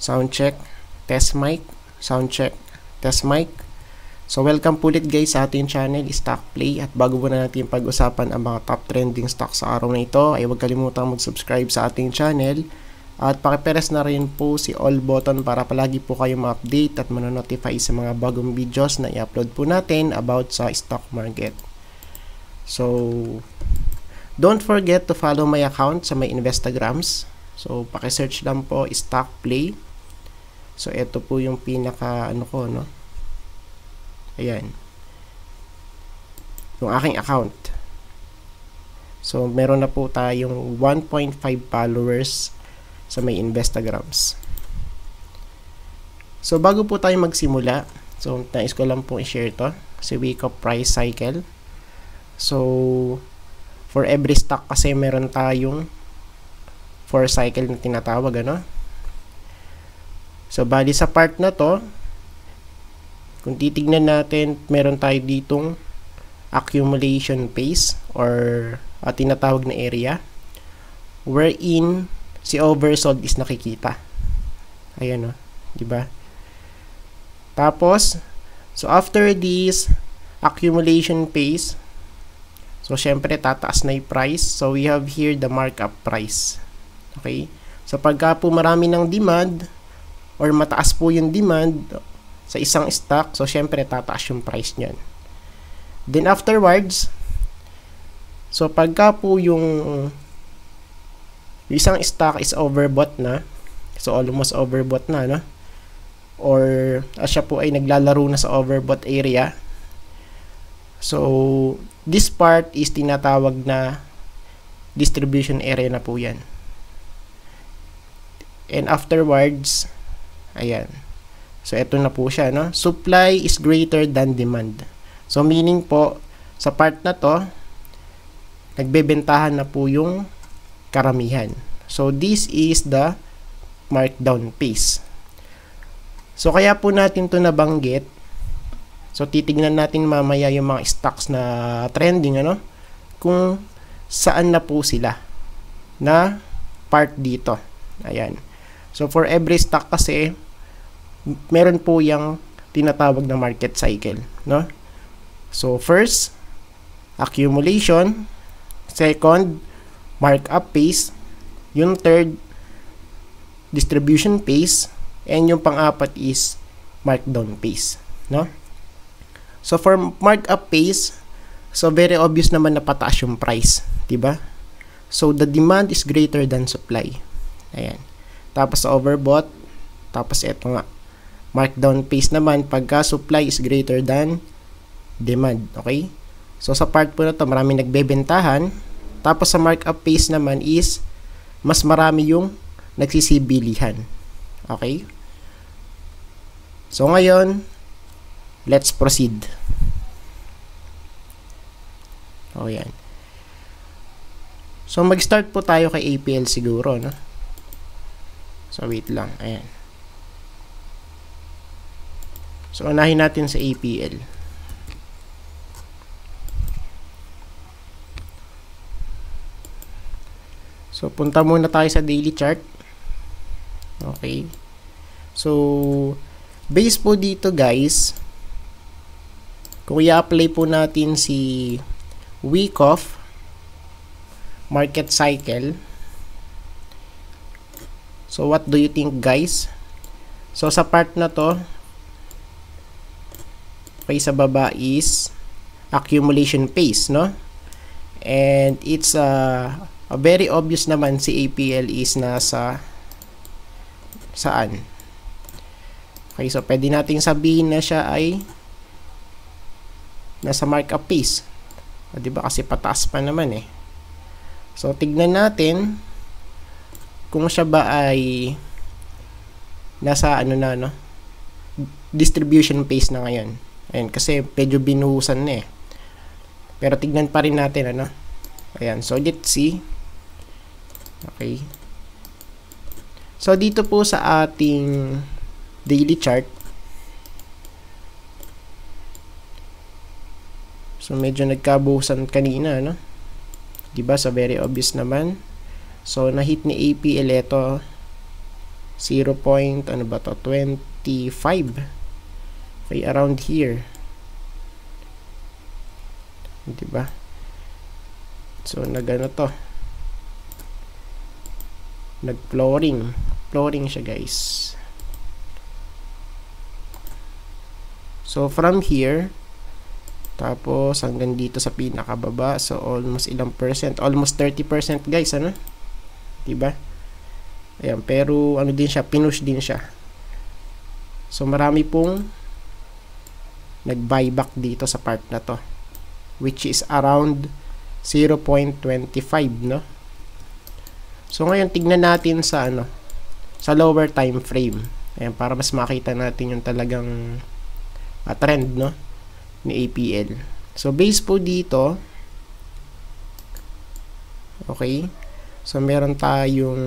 Sound check, test mic, sound check, test mic. So welcome po ulit guys sa ating channel Stock Play at bago po na natin pag-usapan ang mga top trending stock sa araw na ito ay huwag kalimutang mag-subscribe sa ating channel at pakiperes na rin po si all button para palagi po kayo ma-update at manonotify sa mga bagong videos na i-upload po natin about sa stock market. So don't forget to follow my account sa my Instagrams. So search lang po Stock Play So, ito po yung pinaka, ano ko, no? Ayan. Yung aking account. So, meron na po tayong 1.5 followers sa may Instagrams. So, bago po tayo magsimula, so, nais ko lang pong i-share to. Si of Price Cycle. So, for every stock kasi meron tayong for cycle na tinatawag, ano? So, bali sa part na to, kung titignan natin, meron tayo ditong accumulation phase or uh, tinatawag na area wherein si oversold is nakikita. Ayan o, oh, di ba? Tapos, so after this accumulation phase, so syempre tataas na yung price. So we have here the markup price. Okay? So pagka po marami ng demand, or mataas po yung demand sa isang stock, so syempre tataas yung price niyan. Then afterwards, so pagka po yung, yung isang stock is overbought na, so almost overbought na, no? or uh, siya po ay naglalaro na sa overbought area. So, this part is tinatawag na distribution area na po yan. And afterwards, Ayan. So, ito na po siya, no? Supply is greater than demand. So, meaning po, sa part na to, nagbebentahan na po yung karamihan. So, this is the markdown pace. So, kaya po natin to nabanggit. So, titignan natin mamaya yung mga stocks na trending, ano? Kung saan na po sila na part dito. Ayan. So for every stock kasi meron po yung tinatawag na market cycle, no? So first, accumulation, second, markup phase, yung third, distribution phase, and yung pang-apat is markdown phase, no? So for markup phase, so very obvious naman na pataas yung price, 'di ba? So the demand is greater than supply. Ayan. Tapos overbought, tapos ito nga. Markdown phase naman pagka supply is greater than demand. Okay? So sa part po na to, marami nagbebentahan. Tapos sa markup phase naman is mas marami yung nagsisibilihan. Okay? So ngayon, let's proceed. oh yan. So mag-start po tayo kay APL siguro, no? So, wait lang. Ayan. So, unahin natin sa APL. So, punta muna tayo sa daily chart. Okay. So, base po dito guys, kung i-apply po natin si week off, market cycle, So what do you think guys? So sa part na to, okay sa baba is accumulation phase, no? And it's a uh, a very obvious naman si APL is nasa saan? Okay, so pwede nating sabihin na siya ay nasa markup phase. 'Di ba Kasi pataas pa naman eh. So, tignan natin kung siya ba ay nasa ano na no distribution phase na ngayon. Ayan, kasi medyo binuhusan na eh. Pero tignan pa rin natin ano. Ayan, so let's see. Okay. So dito po sa ating daily chart. So medyo nagkabuhusan kanina no. 'Di ba? So very obvious naman. So, na-hit ni APL ito 0. ano ba to? 25. Okay, around here. Diba? So, nagano to. Nag-flooring. Flooring siya, guys. So, from here, tapos hanggang dito sa pinakababa. So, almost ilang percent? Almost 30% guys, ano? 'di ba? Ayan, pero ano din siya, pinush din siya. So marami pong nag-buyback dito sa part na to which is around 0.25 no. So ngayon tignan natin sa ano sa lower time frame. Ayan, para mas makita natin yung talagang uh, trend no ni APL. So based po dito okay So, meron tayong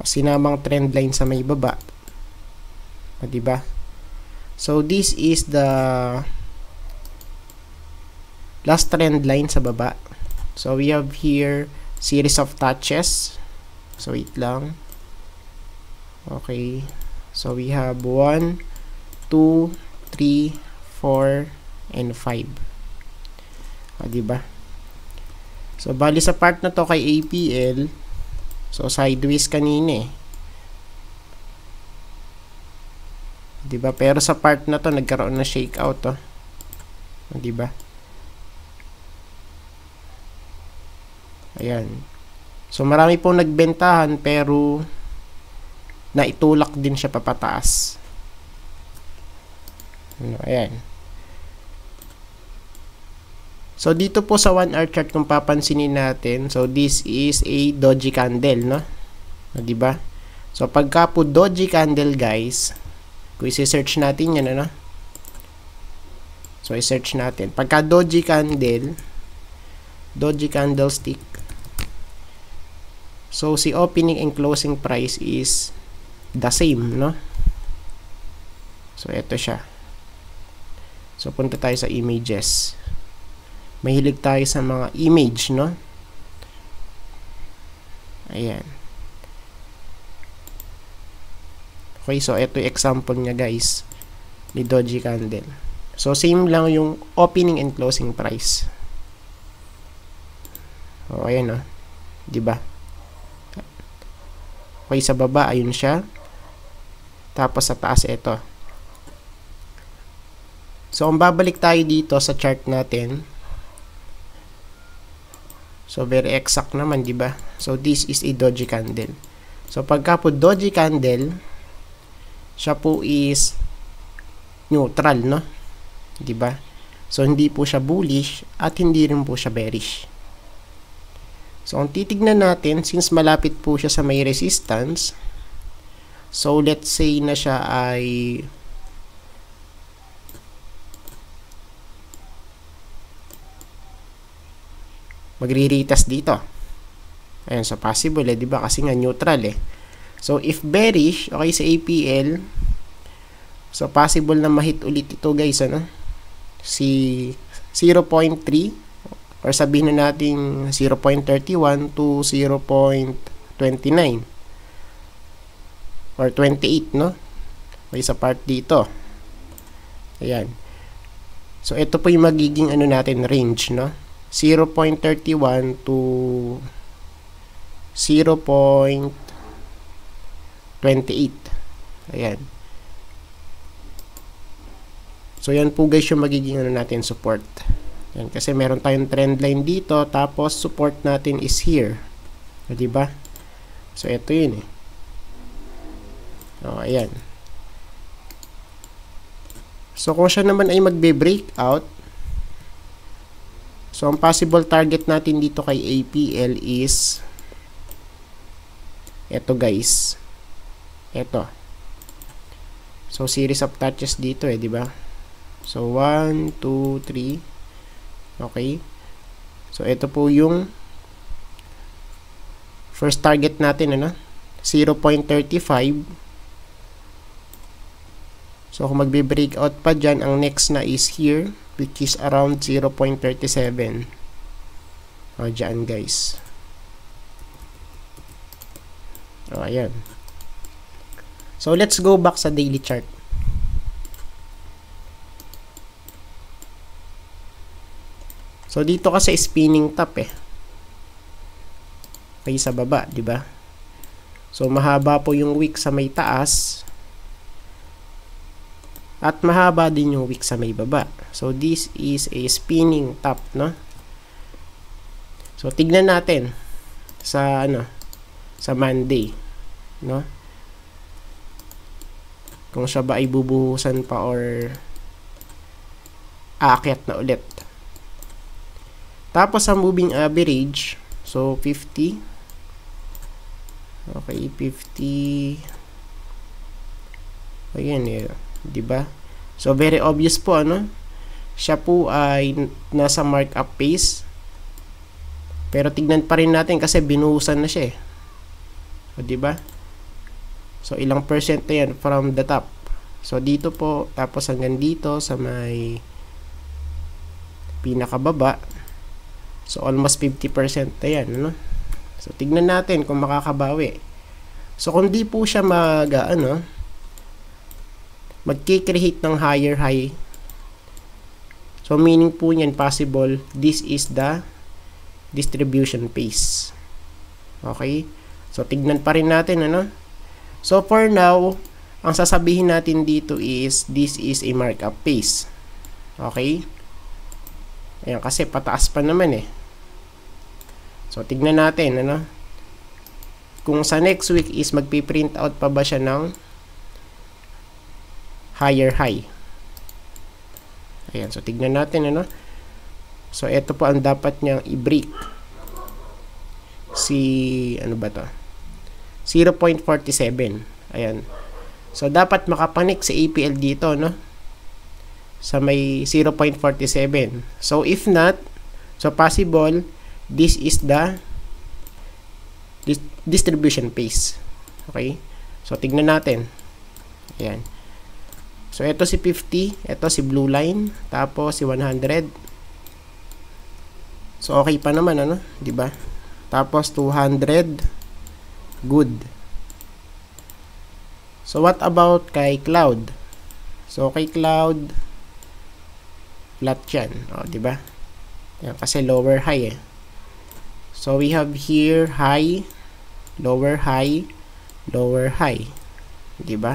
sinamang trend line sa may baba. 'Di ba? So, this is the last trend line sa baba. So, we have here series of touches. So, wait lang. Okay. So, we have 1, 2, 3, 4, and 5. 'Di ba? So, bali sa part na to kay APL, so sideways kanina eh. Diba? Pero sa part na to, nagkaroon na shakeout oh. Diba? Ayan. So, marami pong nagbentahan pero naitulak din siya papataas. Ano, ayan. So, dito po sa 1 hour chart, kung papansinin natin, so this is a doji candle, no? 'Di ba? So, pagka po doji candle, guys, kung isi-search natin yan, ano? So, i-search natin. Pagka doji candle, doji candlestick, so si opening and closing price is the same, no? So, ito siya. So, punta tayo sa images mahilig tayo sa mga image, no? Ayan. Okay, so ito yung example niya guys ni Doji Candle. So same lang yung opening and closing price. O, ayan o. Oh. Diba? Okay, sa baba, ayun siya. Tapos sa taas, ito. So, kung babalik tayo dito sa chart natin, So, very exact naman, di ba? So, this is a doji candle. So, pagka po doji candle, siya po is neutral, no? Di ba? So, hindi po siya bullish at hindi rin po siya bearish. So, ang titignan natin, since malapit po siya sa may resistance, so, let's say na siya ay magriritas dito. Ayan, so possible eh, di ba? Kasi nga neutral eh. So, if bearish, okay, sa APL, so possible na ma-hit ulit ito guys, ano? Si 0.3 or sabihin na natin 0.31 to 0.29 or 28, no? Okay, sa part dito. Ayan. So, ito po yung magiging ano natin, range, no? 0.31 to 0.28 ayan so yan po guys yung magiging ano natin support yan, kasi meron tayong trend line dito tapos support natin is here o diba so ito yun eh o ayan so kung siya naman ay magbe breakout So, ang possible target natin dito kay APL is eto guys. Eto. So, series of touches dito eh, di ba? So, 1, 2, 3. Okay. So, ito po yung first target natin, ano? 0.35 So, kung magbe-breakout pa dyan, ang next na is here, which is around 0.37. O, dyan guys. O, ayan. So, let's go back sa daily chart. So, dito kasi spinning top eh. Kaya sa baba, ba diba? So, mahaba po yung wick sa may taas. At mahaba din yung wick sa may baba. So, this is a spinning top, no? So, tignan natin sa, ano, sa Monday, no? Kung siya ba ay bubuhusan pa or aakyat na ulit. Tapos, ang moving average, so, 50. Okay, 50. Ayan, yun. Yeah. 'di ba? So very obvious po ano? Siya po ay nasa markup phase. Pero tignan pa rin natin kasi binuhusan na siya eh. di ba? So, ilang percent yan from the top. So, dito po, tapos hanggang dito sa may pinakababa. So, almost 50% yan. Ano? So, tignan natin kung makakabawi. So, kung di po siya mag, ah, ano, magki-create ng higher high. So meaning po niyan possible this is the distribution phase. Okay? So tignan pa rin natin ano. So for now, ang sasabihin natin dito is this is a markup phase. Okay? Ayan kasi pataas pa naman eh. So tignan natin ano. Kung sa next week is magpi-print out pa ba siya ng higher high. Ayan, so tignan natin ano. So ito po ang dapat niyang i-break. Si ano ba to? 0.47. Ayan. So dapat makapanik sa APL dito no. Sa may 0.47. So if not, so possible this is the distribution phase. Okay? So tignan natin. Ayan. So, ito si 50. Ito si blue line. Tapos, si 100. So, okay pa naman, ano? ba? Diba? Tapos, 200. Good. So, what about kay cloud? So, kay cloud, flat yan. O, ba? Diba? Yan, kasi lower high, eh. So, we have here high, lower high, lower high. ba? Diba?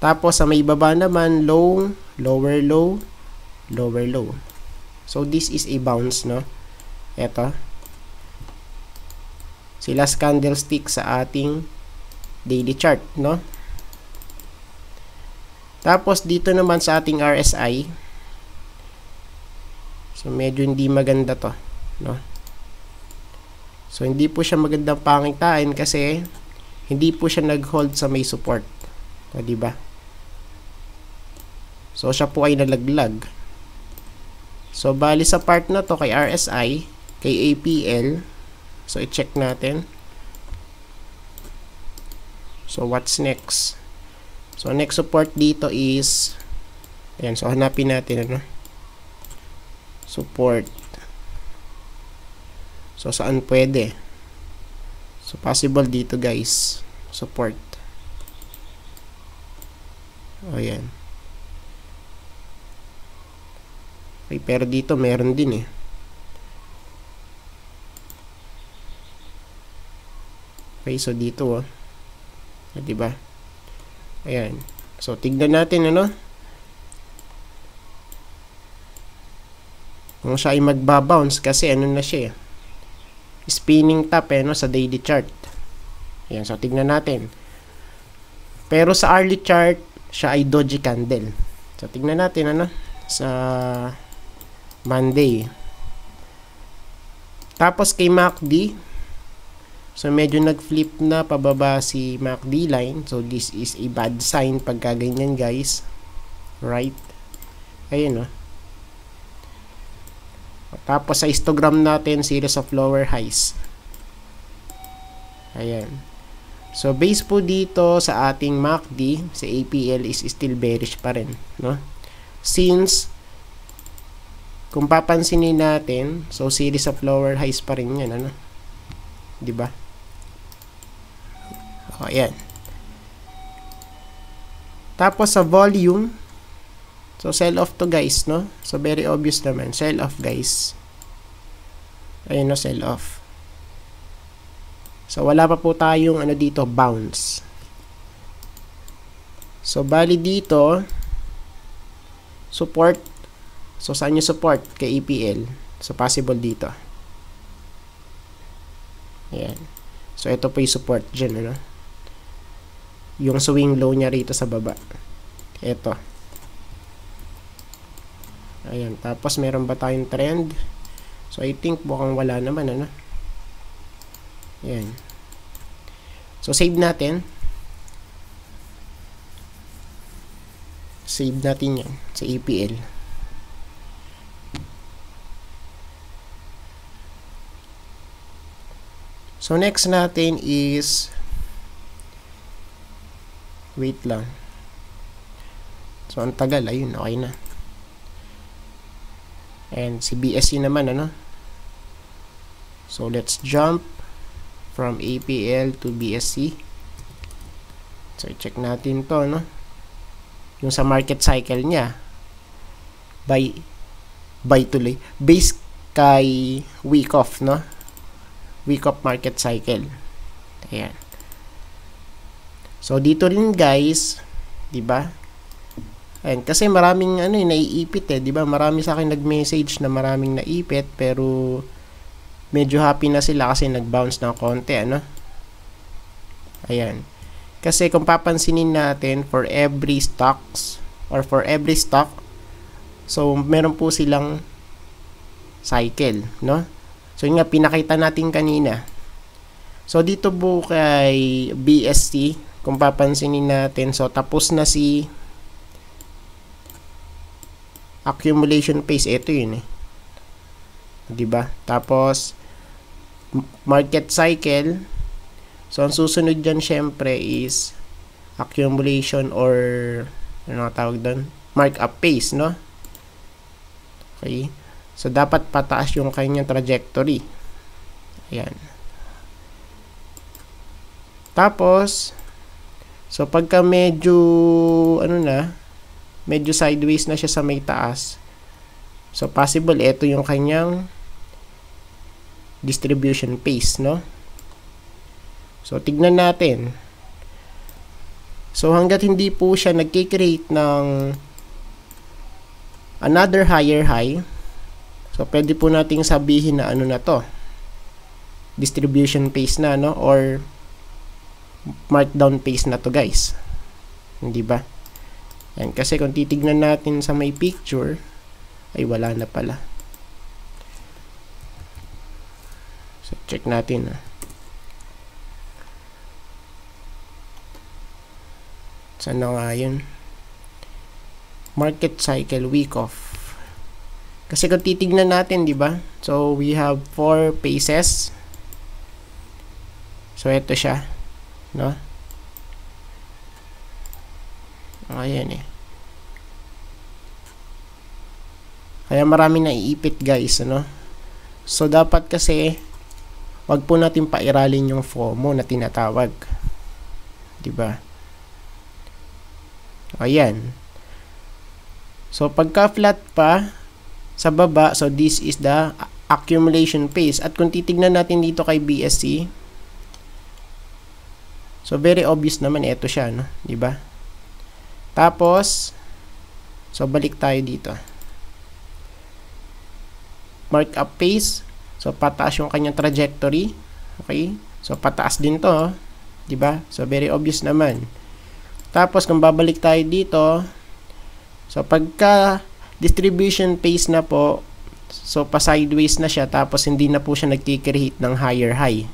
Tapos sa may baba naman, low, lower low, lower low. So this is a bounce, no? Ito. Sila candlestick sa ating daily chart, no? Tapos dito naman sa ating RSI. So medyo hindi maganda 'to, no? So hindi po siya magandang pangitain kasi hindi po siya nag-hold sa may support. 'Di ba? So, siya po ay nalaglag. So, bali sa part na to kay RSI, kay APL. So, i-check natin. So, what's next? So, next support dito is, ayan, so hanapin natin, ano? Support. So, saan pwede? So, possible dito, guys. Support. Ayan. Okay, pero dito meron din eh. Okay, so dito oh. Ah, 'Di ba? Ayan. So, tignan natin ano. Kung siya ay magba-bounce kasi ano na siya eh. Spinning top eh no, sa daily chart. Ayan, so tignan natin. Pero sa hourly chart, siya ay doji candle. So tignan natin ano sa Monday. Tapos kay MACD, so medyo nag-flip na pababa si MACD line. So this is a bad sign pag ganyan guys. Right? Ayun o. Oh. Tapos sa histogram natin, series of lower highs. Ayan. So base po dito sa ating MACD, sa APL is still bearish pa rin. No? Since kung papansinin natin, so series of lower highs pa rin yan, ano? 'Di ba? Oh, yan. Tapos sa volume, so sell off to guys, no? So very obvious naman, sell off guys. Ayun no, sell off. So wala pa po tayong ano dito, bounce. So bali dito, support So, saan nyo support? Kay EPL. So, possible dito. Ayan. So, ito po yung support dyan, ano? Yung swing low niya rito sa baba. Ito. Ayan. Tapos, meron ba tayong trend? So, I think bukang wala naman, ano? Ayan. So, save natin. Save natin yan sa EPL. So, next natin is wait lang. So, ang tagal. Ayun, okay na. And si BSC e naman, ano? So, let's jump from APL to BSC. E. So, check natin to, no? Yung sa market cycle niya buy, by tuloy based kay week off, no? week of market cycle. Ayan. So, dito rin guys, 'di ba? Ayan, kasi maraming ano eh, naiipit eh, 'di ba? Marami sa akin nag-message na maraming naipit pero medyo happy na sila kasi nag-bounce ng konti, ano? Ayan. Kasi kung papansinin natin for every stocks or for every stock, so meron po silang cycle, no? So, yun nga, pinakita natin kanina. So, dito po kay BST, kung papansinin natin, so, tapos na si accumulation phase. Ito yun eh. Diba? Tapos, market cycle. So, ang susunod dyan, syempre, is accumulation or ano tawag doon? Markup phase, no? Okay. So, dapat pataas yung kanyang trajectory. Ayan. Tapos, so pagka medyo, ano na, medyo sideways na siya sa may taas. So, possible, ito yung kanyang distribution pace, no? So, tignan natin. So, hanggat hindi po siya nagkikreate ng another higher high, So, pwede po nating sabihin na ano na to. Distribution phase na, no? Or markdown phase na to, guys. Hindi ba? And Kasi kung titignan natin sa may picture, ay wala na pala. So, check natin, ha. Ah. Sana nga yun. Market cycle week off. Kasi kung titignan natin, di ba? So, we have four paces. So, ito siya. No? Oh, ayan eh. Kaya marami na iipit guys, ano? So, dapat kasi, wag po natin pairalin yung FOMO na tinatawag. di ba? Diba? Ayan. So, pagka-flat pa, sa baba. So, this is the accumulation phase. At kung titingnan natin dito kay BSC, so very obvious naman ito siya, no? 'di ba? Tapos so balik tayo dito. Mark up phase. So pataas yung kanyang trajectory. Okay? So pataas din 'to, oh. 'di ba? So very obvious naman. Tapos kung babalik tayo dito, so pagka Distribution phase na po, so pa-sideways na siya tapos hindi na po siya nagki-create ng higher high.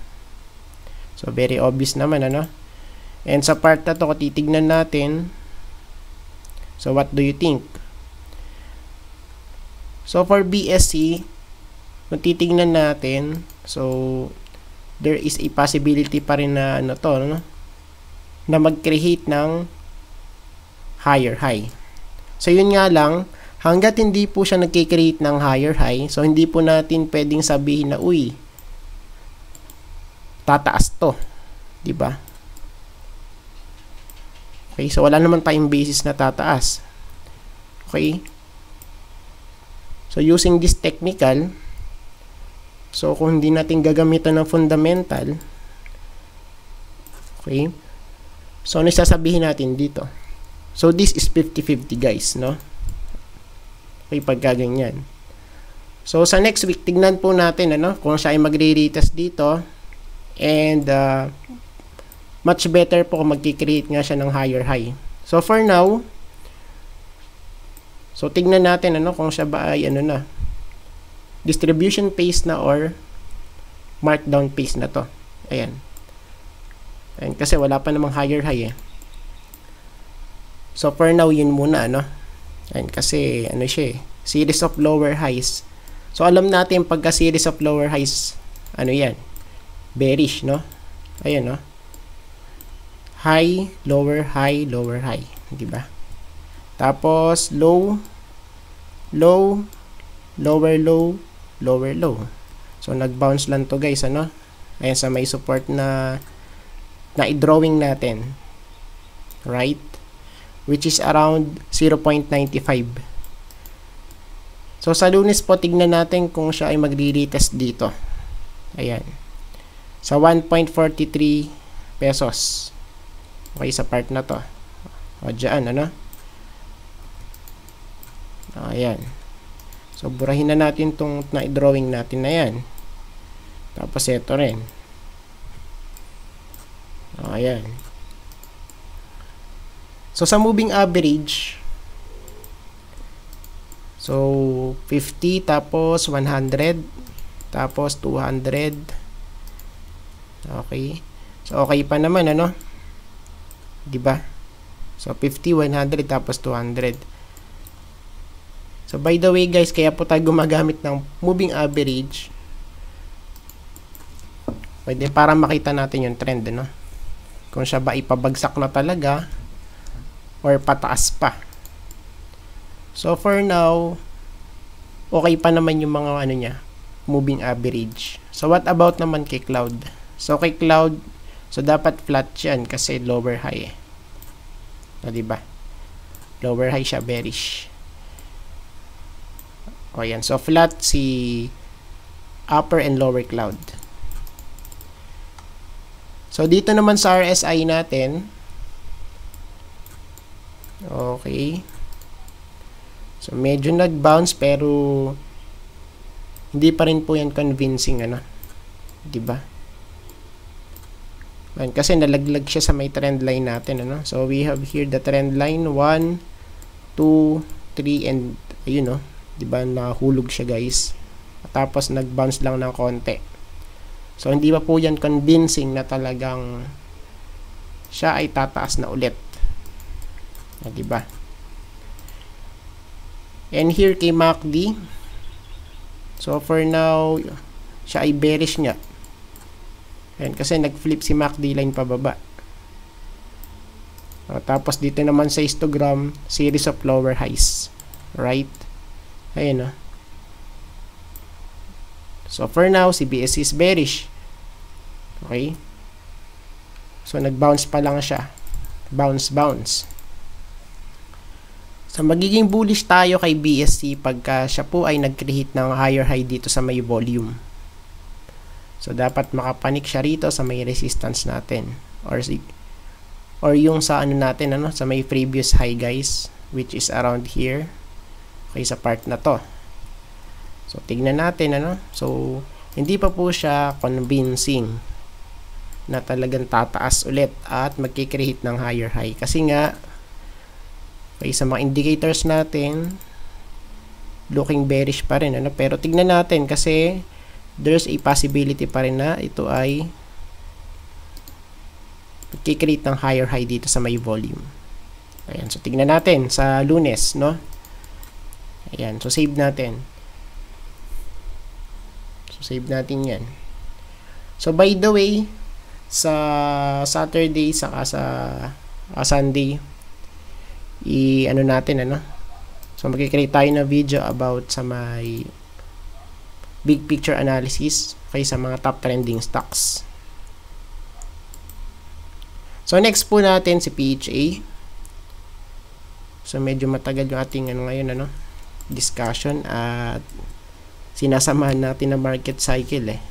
So very obvious naman ano. And sa part na to, titignan natin. So what do you think? So for BSC, kung titignan natin, so there is a possibility pa rin na ano to, ano, na mag-create ng higher high. So yun nga lang, hanggat hindi po siya nagkikreate ng higher high, so hindi po natin pwedeng sabihin na, uy, tataas to. ba? Diba? Okay, so wala naman tayong basis na tataas. Okay? So using this technical, so kung hindi natin gagamitan ng fundamental, okay? So ano sasabihin natin dito? So this is 50-50 guys, no? Okay, pagka ganyan. So, sa next week, tignan po natin ano, kung siya ay magre-retest dito. And, uh, much better po kung magkikreate nga siya ng higher high. So, for now, so, tignan natin ano, kung siya ba ay ano na, distribution phase na or markdown phase na to. Ayan. Ayan, kasi wala pa namang higher high eh. So, for now, yun muna, ano. Ayan, kasi ano siya eh, series of lower highs. So alam natin pagka series of lower highs, ano yan, bearish, no? Ayan, no? High, lower, high, lower, high. Di ba? Tapos, low, low, lower, low, lower, low. So, nag-bounce lang to guys, ano? Ayan, sa may support na na drawing natin. Right? which is around 0.95. So sa lunes po, tignan natin kung siya ay magdi-retest dito. Ayan. Sa 1.43 pesos. Okay, sa part na to. O dyan, ano? Ayan. So burahin na natin itong na-drawing natin na yan. Tapos ito rin. Ayan. So, sa moving average, so, 50, tapos 100, tapos 200. Okay. So, okay pa naman, ano? 'Di ba? So, 50, 100, tapos 200. So, by the way, guys, kaya po tayo gumagamit ng moving average. Pwede para makita natin yung trend, no? Kung siya ba ipabagsak na talaga, or pataas pa. So for now, okay pa naman yung mga ano niya, moving average. So what about naman kay cloud? So kay cloud, so dapat flat 'yan kasi lower high. Eh. No, 'di ba? Lower high siya bearish. O yan. So flat si upper and lower cloud. So dito naman sa RSI natin, Okay. So, medyo nag-bounce pero hindi pa rin po yan convincing ano. 'Di ba? Yan, kasi nalaglag siya sa may trend line natin ano. So, we have here the trend line 1 2 3 and ayun oh, 'di ba? Nahulog siya, guys. Tapos nag-bounce lang ng konti. So, hindi pa po yan convincing na talagang siya ay tataas na ulit. O, diba? And here kay MACD. So, for now, siya ay bearish niya. And kasi nag-flip si MACD line pababa. O, tapos, dito naman sa histogram, series of lower highs. Right? Ayun oh. Ah. So, for now, si BSC is bearish. Okay? So, nag-bounce pa lang siya. Bounce, bounce. So magiging bullish tayo kay BSC pagka siya po ay nag-create ng higher high dito sa may volume. So dapat makapanik siya rito sa may resistance natin or or yung sa ano natin ano sa may previous high guys which is around here. Okay sa part na to. So tignan natin ano. So hindi pa po siya convincing na talagang tataas ulit at magki-create ng higher high kasi nga Okay, sa mga indicators natin, looking bearish pa rin. Ano? Pero tignan natin kasi there's a possibility pa rin na ito ay magkikreate ng higher high dito sa may volume. Ayan, so tignan natin sa lunes, no? Ayan, so save natin. So save natin yan. So by the way, sa Saturday saka sa uh, Sunday, i-ano natin, ano? So, magkikreate tayo ng video about sa may big picture analysis okay, sa mga top trending stocks. So, next po natin si PHA. So, medyo matagal yung ating ano ngayon, ano? Discussion at sinasamahan natin ang market cycle, eh.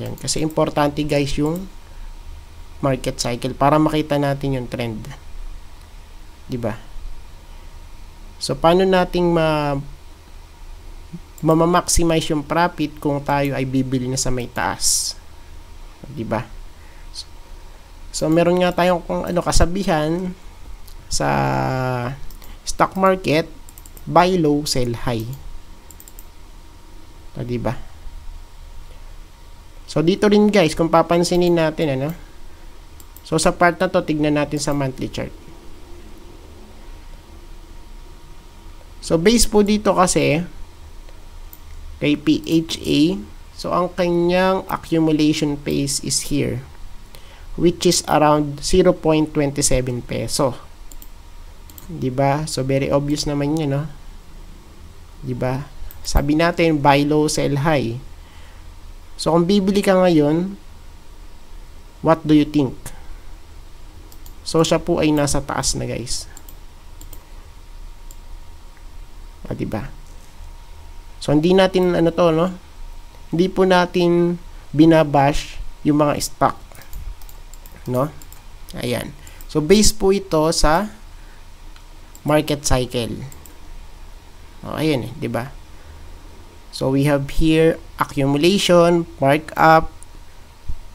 Ayan, kasi importante guys yung market cycle para makita natin yung trend. 'Di ba? So paano nating ma ma maximize yung profit kung tayo ay bibili na sa may taas? 'Di ba? So meron nga tayong kung ano kasabihan sa stock market, buy low, sell high. Ah, 'Di ba? So, dito rin guys, kung papansinin natin, ano, So, sa part na to, tignan natin sa monthly chart. So, base po dito kasi, kay PHA, so ang kanyang accumulation pace is here, which is around 0.27 peso. ba So, very obvious naman 'yan, no? 'Di ba Sabi natin, buy low, sell high. So, kung bibili ka ngayon, what do you think? So, siya po ay nasa taas na guys. O, ah, diba? So, hindi natin ano to, no? Hindi po natin binabash yung mga stock. No? Ayan. So, base po ito sa market cycle. O, oh, ayan eh, ba? Diba? So, we have here accumulation, markup,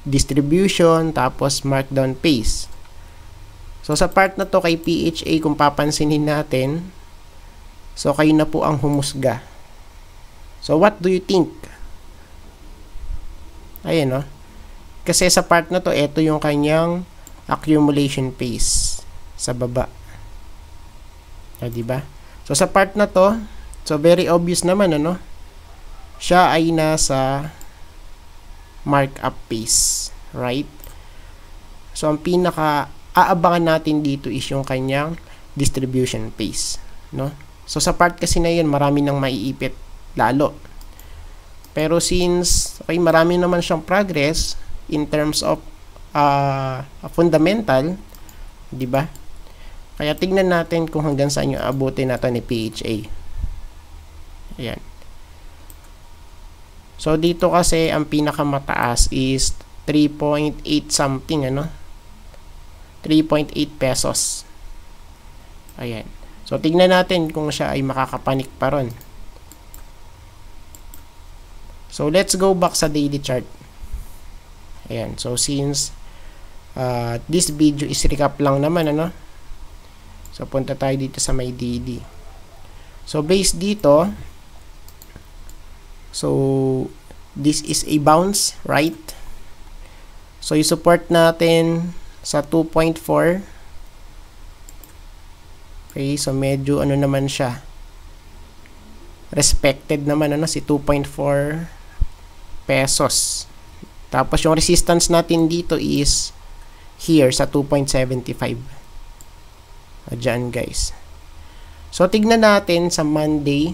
distribution, tapos markdown pace. So, sa part na to kay PHA, kung papansinin natin, so, kayo na po ang humusga. So, what do you think? Ayan, no? Oh. Kasi sa part na to, ito yung kanyang accumulation phase sa baba. O, ah, diba? So, sa part na to, so, very obvious naman, ano? Siya ay nasa markup phase. Right? So, ang pinaka aabangan natin dito is yung kanyang distribution pace. No? So, sa part kasi na yun, marami nang maiipit lalo. Pero since, okay, marami naman siyang progress in terms of uh, fundamental, di ba? Kaya tingnan natin kung hanggang saan yung abutin nato ni PHA. Ayan. So, dito kasi ang pinakamataas is 3.8 something, ano? 3.8 pesos. Ayan. So, tignan natin kung siya ay makakapanik pa ron. So, let's go back sa daily chart. Ayan. So, since uh, this video is recap lang naman, ano? So, punta tayo dito sa may daily. So, based dito, so, this is a bounce, right? So, yung support natin, sa 2.4 okay so medyo ano naman siya respected naman ano si 2.4 pesos tapos yung resistance natin dito is here sa 2.75 dyan guys so tignan natin sa Monday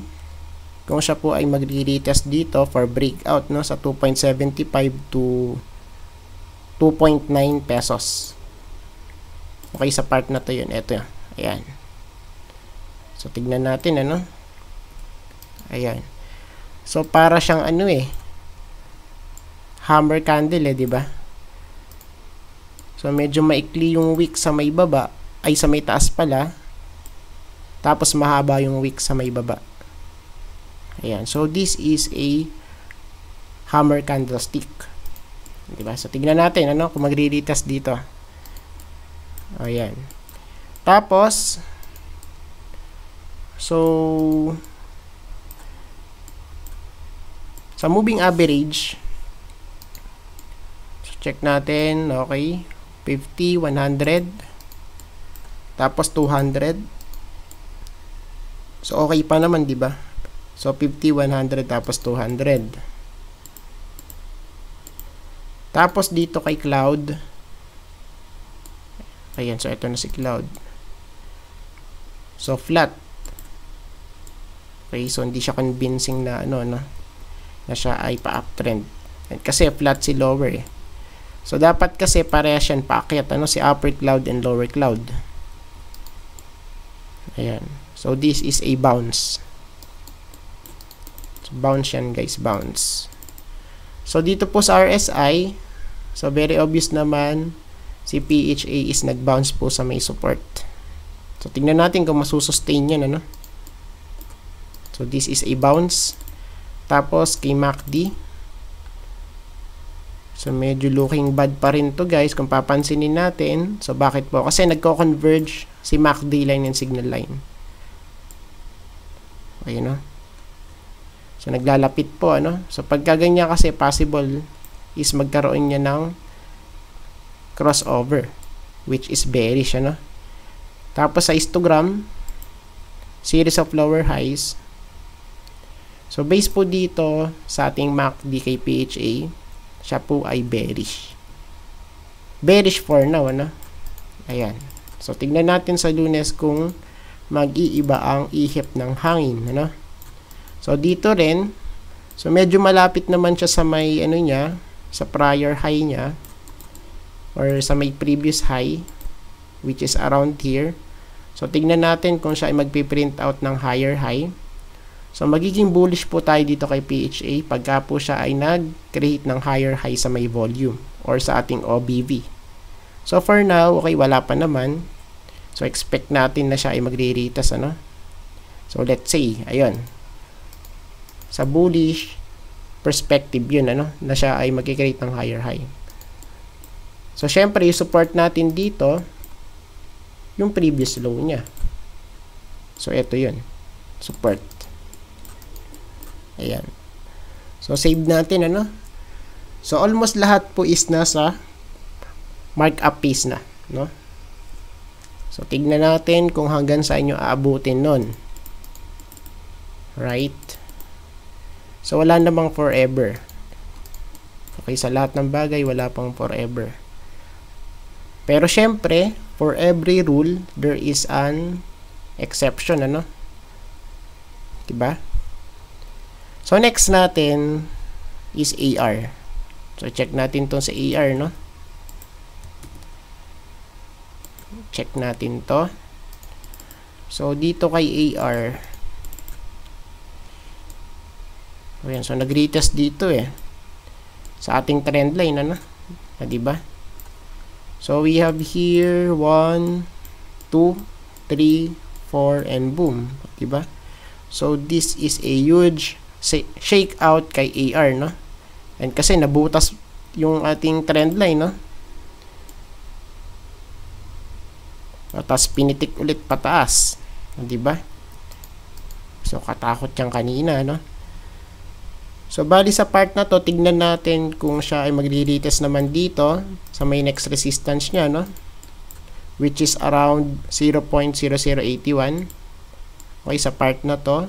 kung siya po ay magre-retest dito for breakout no sa 2.75 to 2.9 pesos Okay, sa part na to yun. Ito. Ayan. So, tignan natin, ano? Ayan. So, para siyang ano eh. Hammer candle eh, ba diba? So, medyo maikli yung wick sa may baba. Ay, sa may taas pala. Tapos, mahaba yung wick sa may baba. Ayan. So, this is a hammer candlestick. Diba? So, tignan natin, ano? Kung magre-retest dito. Ayan. Tapos, so, sa moving average, so check natin, okay, 50, 100, tapos 200. So, okay pa naman, di ba? So, 50, 100, tapos 200. Tapos, dito kay cloud, Ayan, so ito na si cloud. So, flat. Okay, so hindi siya convincing na ano, no? na siya ay pa-uptrend. Kasi flat si lower eh. So, dapat kasi pareha siyan paakyat, ano, si upper cloud and lower cloud. Ayan. So, this is a bounce. So, bounce yan guys, bounce. So, dito po sa RSI, so very obvious naman, si PHA is nagbounce po sa may support. So, tingnan natin kung masusustain yan, ano? So, this is a bounce. Tapos, kay MACD. So, medyo looking bad pa rin to guys kung papansinin natin. So, bakit po? Kasi nagko-converge si MACD line and signal line. Ayun, oh. So, naglalapit po, ano? So, pagkaganyan kasi possible is magkaroon niya ng crossover which is bearish ano tapos sa histogram series of lower highs so base po dito sa ating MACD kay PHA siya po ay bearish bearish for now ano ayan so tignan natin sa lunes kung mag-iiba ang ihip ng hangin ano so dito rin so medyo malapit naman siya sa may ano niya sa prior high niya or sa may previous high which is around here. So tignan natin kung siya ay magpiprint out ng higher high. So magiging bullish po tayo dito kay PHA pagka po siya ay nag-create ng higher high sa may volume or sa ating OBV. So for now, okay, wala pa naman. So expect natin na siya ay magre ano. So let's say, ayun. Sa bullish perspective 'yun ano, na siya ay magki-create ng higher high. So, syempre, i support natin dito yung previous low niya. So, ito yun. Support. Ayan. So, save natin, ano? So, almost lahat po is nasa markup phase na, no? So, tignan natin kung hanggang sa inyo aabutin nun. Right? So, wala namang forever. Okay, sa lahat ng bagay, wala pang forever. Pero syempre, for every rule, there is an exception, ano? Diba? So, next natin is AR. So, check natin to sa AR, no? Check natin to. So, dito kay AR. Ayan, so, nag-retest dito, eh. Sa ating trend line, ano? Ah, diba? So we have here 1, 2, 3, 4, and boom. Diba? So this is a huge shakeout kay AR, no? And kasi nabutas yung ating trend line, no? At tapos pinitik ulit pataas. Diba? So katakot yan kanina, no? So, bali sa part na to, tignan natin kung siya ay magre-retest naman dito sa may next resistance niya, no? Which is around 0.0081. Okay, sa part na to.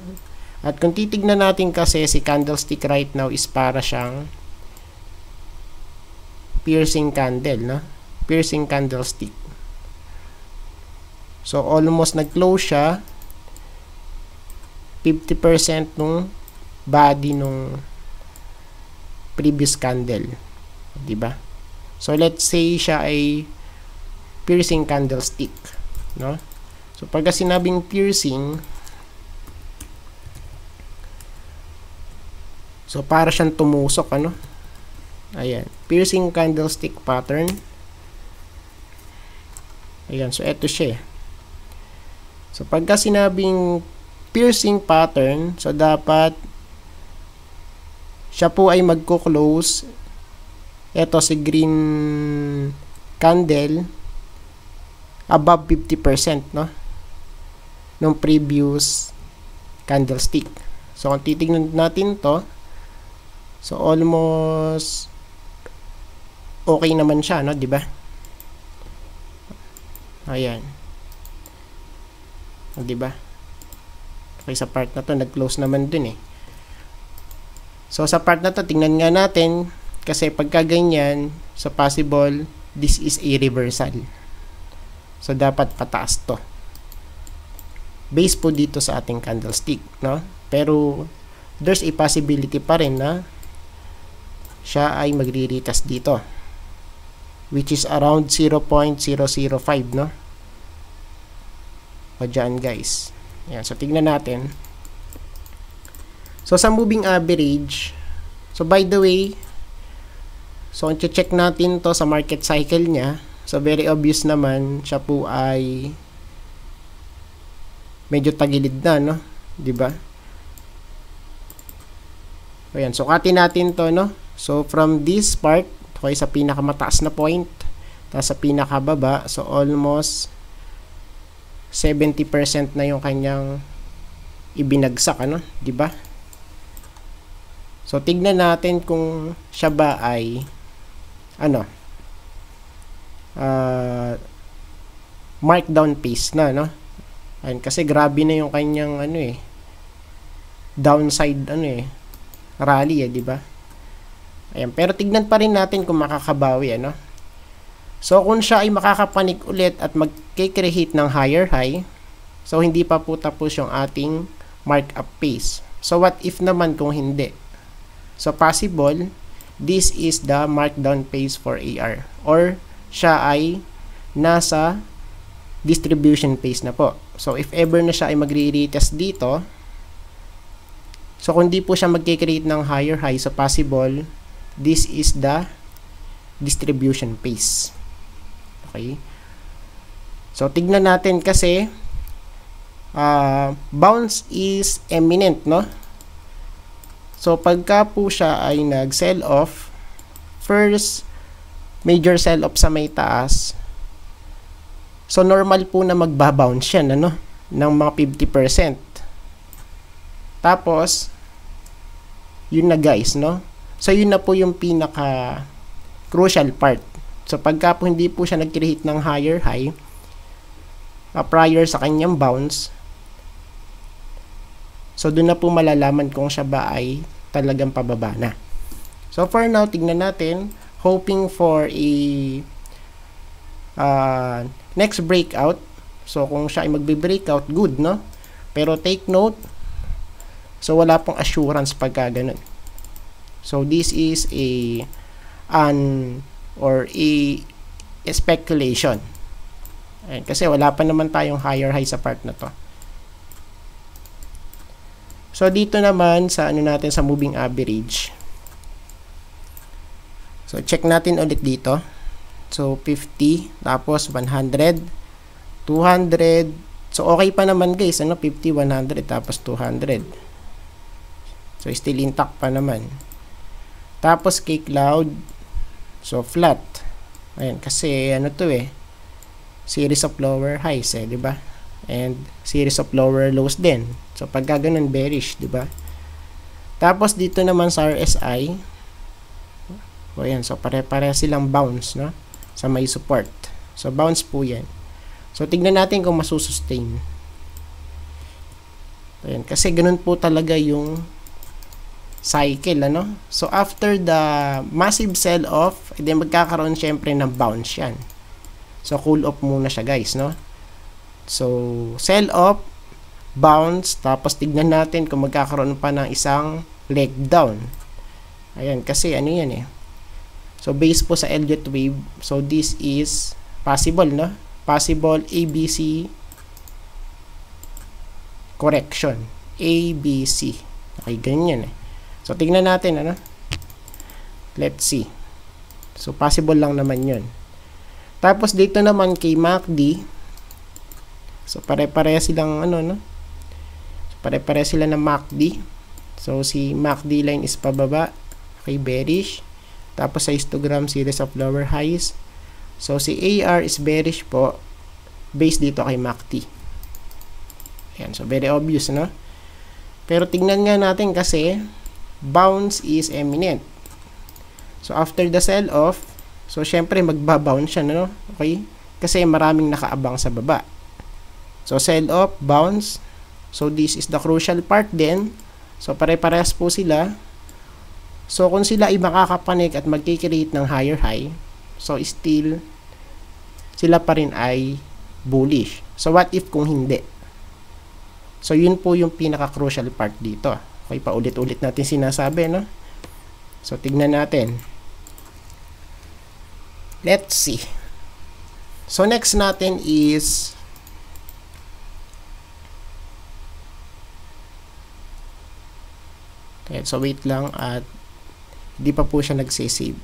At kung titignan natin kasi si candlestick right now is para siyang piercing candle, no? Piercing candlestick. So, almost nag-close siya 50% nung body nung previous candle. 'Di ba? So let's say siya ay piercing candlestick, no? So pag sinabing piercing So para siyang tumusok ano? Ayan, piercing candlestick pattern. Ayan, so eto siya. Eh. So pagka sinabing piercing pattern, so dapat siya po ay magko-close. Ito si green candle above 50% no ng previous candlestick. So kung titingnan natin 'to, so almost okay naman siya no, 'di ba? Ayan. 'Di ba? Okay sa part na 'to, nag-close naman din eh. So, sa part na to, tingnan nga natin kasi pagka ganyan, sa possible, this is a reversal. So, dapat pataas to. Base po dito sa ating candlestick, no? Pero, there's a possibility pa rin na siya ay magriritas dito. Which is around 0.005, no? O dyan, guys. Ayan, so, tingnan natin. So, sa moving average, so by the way, so kung check natin to sa market cycle niya, so very obvious naman, siya po ay medyo tagilid na, no? ba? Diba? So, So, kati natin to, no? So, from this part, okay, sa pinakamataas na point, tapos sa pinakababa, so almost 70% na yung kanyang ibinagsak, ano? ba? Diba? So, tignan natin kung siya ba ay ano uh, markdown paste na, no? Ayun, kasi grabe na yung kanyang ano eh downside ano eh rally eh, di ba? Ayun, pero tignan pa rin natin kung makakabawi ano. So kung siya ay makakapanik ulit at magke-create ng higher high, so hindi pa po tapos yung ating markup pace. So what if naman kung hindi? So possible, this is the markdown phase for AR or siya ay nasa distribution phase na po. So if ever na siya ay magre-retest dito, so kung di po siya magkikreate ng higher high, so possible, this is the distribution phase. Okay? So tignan natin kasi uh, bounce is eminent, no? So pagka po siya ay nag-sell off, first major sell off sa may taas, so normal po na magbabounce yan, ano, ng mga 50%. Tapos, yun na guys, no? So yun na po yung pinaka crucial part. So pagka po hindi po siya nag-create ng higher high, uh, prior sa kanyang bounce, So, doon na po malalaman kung siya ba ay talagang pababa na. So for now, tignan natin, hoping for a uh, next breakout. So kung siya ay magbe-breakout, good, no? Pero take note, so wala pong assurance pagka ganun. So this is a an or a, a speculation. Ayan, kasi wala pa naman tayong higher high sa part na to. So, dito naman sa ano natin sa moving average. So, check natin ulit dito. So, 50, tapos 100, 200. So, okay pa naman guys, ano? 50, 100, tapos 200. So, still intact pa naman. Tapos, kay cloud, so, flat. Ayun kasi ano to eh, series of lower highs eh, di ba? And series of lower lows din. So, pagka ganun, bearish, di ba? Tapos, dito naman sa RSI, o yan, so pare-pare silang bounce, no? Sa may support. So, bounce po yan. So, tingnan natin kung masusustain. Ayan, kasi ganun po talaga yung cycle, ano? So, after the massive sell-off, then magkakaroon syempre ng bounce yan. So, cool off muna siya, guys, no? So, sell-off, bounce tapos tignan natin kung magkakaroon pa ng isang leg down ayan kasi ano yan eh so based po sa Elliott wave so this is possible no possible ABC correction ABC okay ganyan eh so tignan natin ano let's see so possible lang naman yun tapos dito naman kay MACD so pare-pareha silang ano no Pare-pare sila ng MACD. So, si MACD line is pababa. Okay, bearish. Tapos sa histogram, series of lower highs. So, si AR is bearish po based dito kay MACD. Ayan, so very obvious, no? Pero tignan nga natin kasi bounce is imminent. So, after the sell-off, so syempre magbabounce siya, no? Okay? Kasi maraming nakaabang sa baba. So, sell-off, bounce, So, this is the crucial part din. So, pare-parehas po sila. So, kung sila ay makakapanik at magkikreate ng higher high, so still, sila pa rin ay bullish. So, what if kung hindi? So, yun po yung pinaka-crucial part dito. Okay, paulit-ulit natin sinasabi, no? So, tignan natin. Let's see. So, next natin is Ayan, so wait lang at hindi pa po siya nagsisave.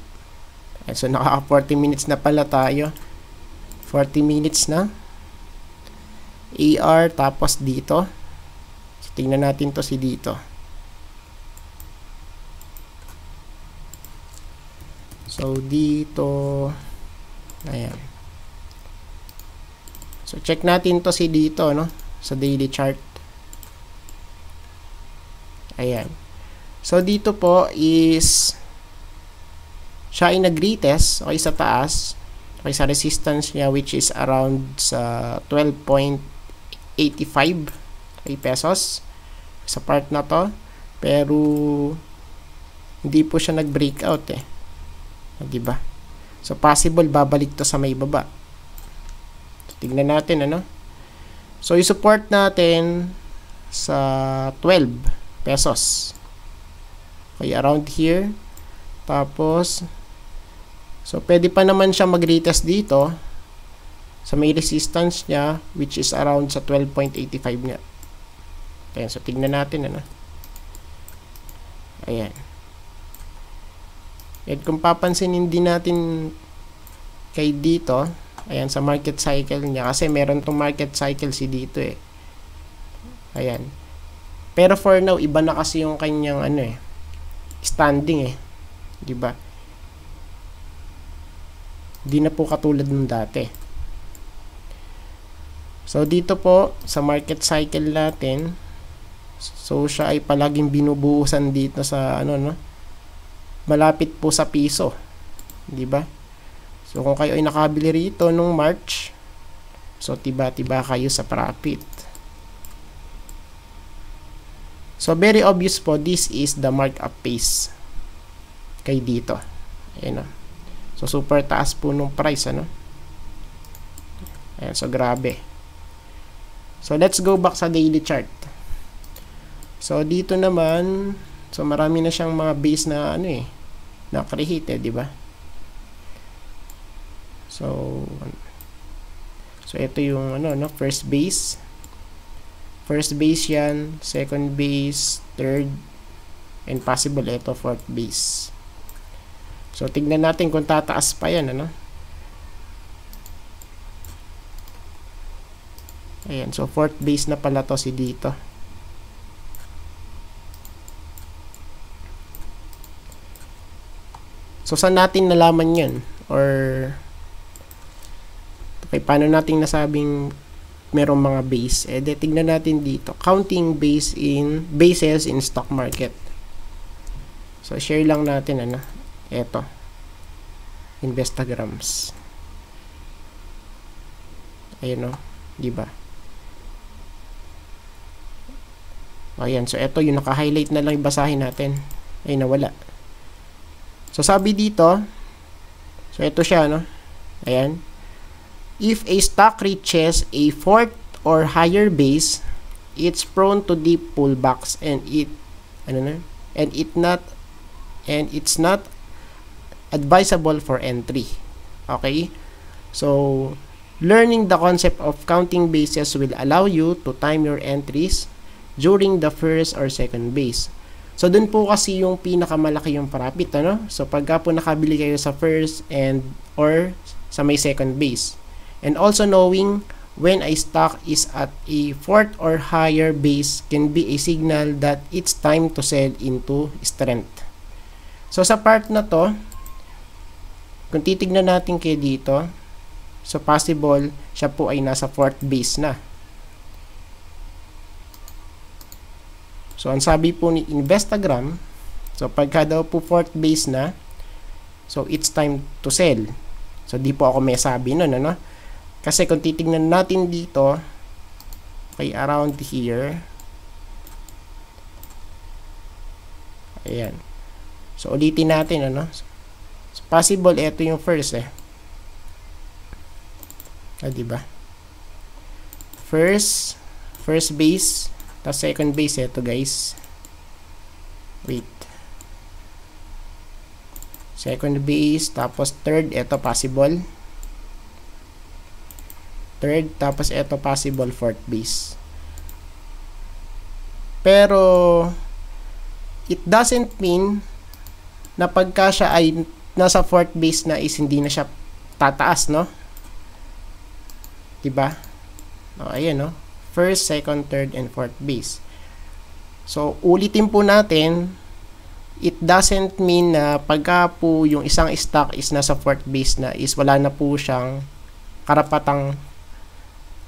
Ayan, so naka 40 minutes na pala tayo. 40 minutes na. AR tapos dito. So, tingnan natin to si dito. So dito ayan. So check natin to si dito no sa daily chart. Ayan. So, dito po is siya ay nag-retest okay, sa taas okay, sa resistance niya which is around sa 12.85 okay, pesos sa part na to pero hindi po siya nag-breakout eh. 'Di ba? So possible babalik to sa may baba. So, tignan natin ano. So i-support natin sa 12 pesos. Okay, around here. Tapos, so pwede pa naman siya mag-retest dito sa may resistance niya which is around sa 12.85 nga. Ayan, so tignan natin ano. Ayan. At kung papansin hindi natin kay dito, ayan sa market cycle niya kasi meron tong market cycle si dito eh. Ayan. Pero for now iba na kasi yung kanyang ano eh standing eh. 'Di ba? Di na po katulad ng dati. So dito po sa market cycle natin, so siya ay palaging binubuhusan dito sa ano no. Malapit po sa piso. 'Di ba? So kung kayo ay nakabili rito nung March, so tiba-tiba kayo sa profit. So, very obvious po, this is the markup pace. Kay dito. Ayan o. Ah. So, super taas po nung price, ano? Ayan, so grabe. So, let's go back sa daily chart. So, dito naman, so marami na siyang mga base na ano eh, na create eh, di ba? So, so ito yung ano, no, first base. First base yan, second base, third, and possible ito fourth base. So, tignan natin kung tataas pa yan, ano? Ayan, so fourth base na pala to si dito. So, saan natin nalaman yan? Or, okay, paano natin nasabing merong mga base. Eh, de, tignan natin dito. Counting base in, bases in stock market. So, share lang natin, ano, eto. Investagrams. Ayun, no? Oh. Diba? Ayan, so eto yung naka-highlight na lang ibasahin natin. Ay nawala. So sabi dito, so eto siya no. Ayan. If a stock reaches a fourth or higher base, it's prone to deep pullbacks and it ano na, and it not and it's not advisable for entry. Okay? So, learning the concept of counting bases will allow you to time your entries during the first or second base. So, dun po kasi yung pinakamalaki yung profit, ano? So, pagka po nakabili kayo sa first and or sa may second base and also knowing when a stock is at a fourth or higher base can be a signal that it's time to sell into strength. So sa part na to, kung titignan natin kay dito, so possible siya po ay nasa fourth base na. So ang sabi po ni Investagram, so pagka daw po fourth base na, so it's time to sell. So di po ako may sabi nun, ano? Kasi kung titingnan natin dito, okay, around here. Ayan. So, ulitin natin, ano? So, possible, ito yung first, eh. Ah, diba? First, first base, tapos second base, ito, guys. Wait. Second base, tapos third, ito, Possible third, tapos ito possible fourth base. Pero, it doesn't mean na pagka siya ay nasa fourth base na is hindi na siya tataas, no? Diba? O, oh, ayan, no? First, second, third, and fourth base. So, ulitin po natin, it doesn't mean na pagka po yung isang stock is nasa fourth base na is wala na po siyang karapatang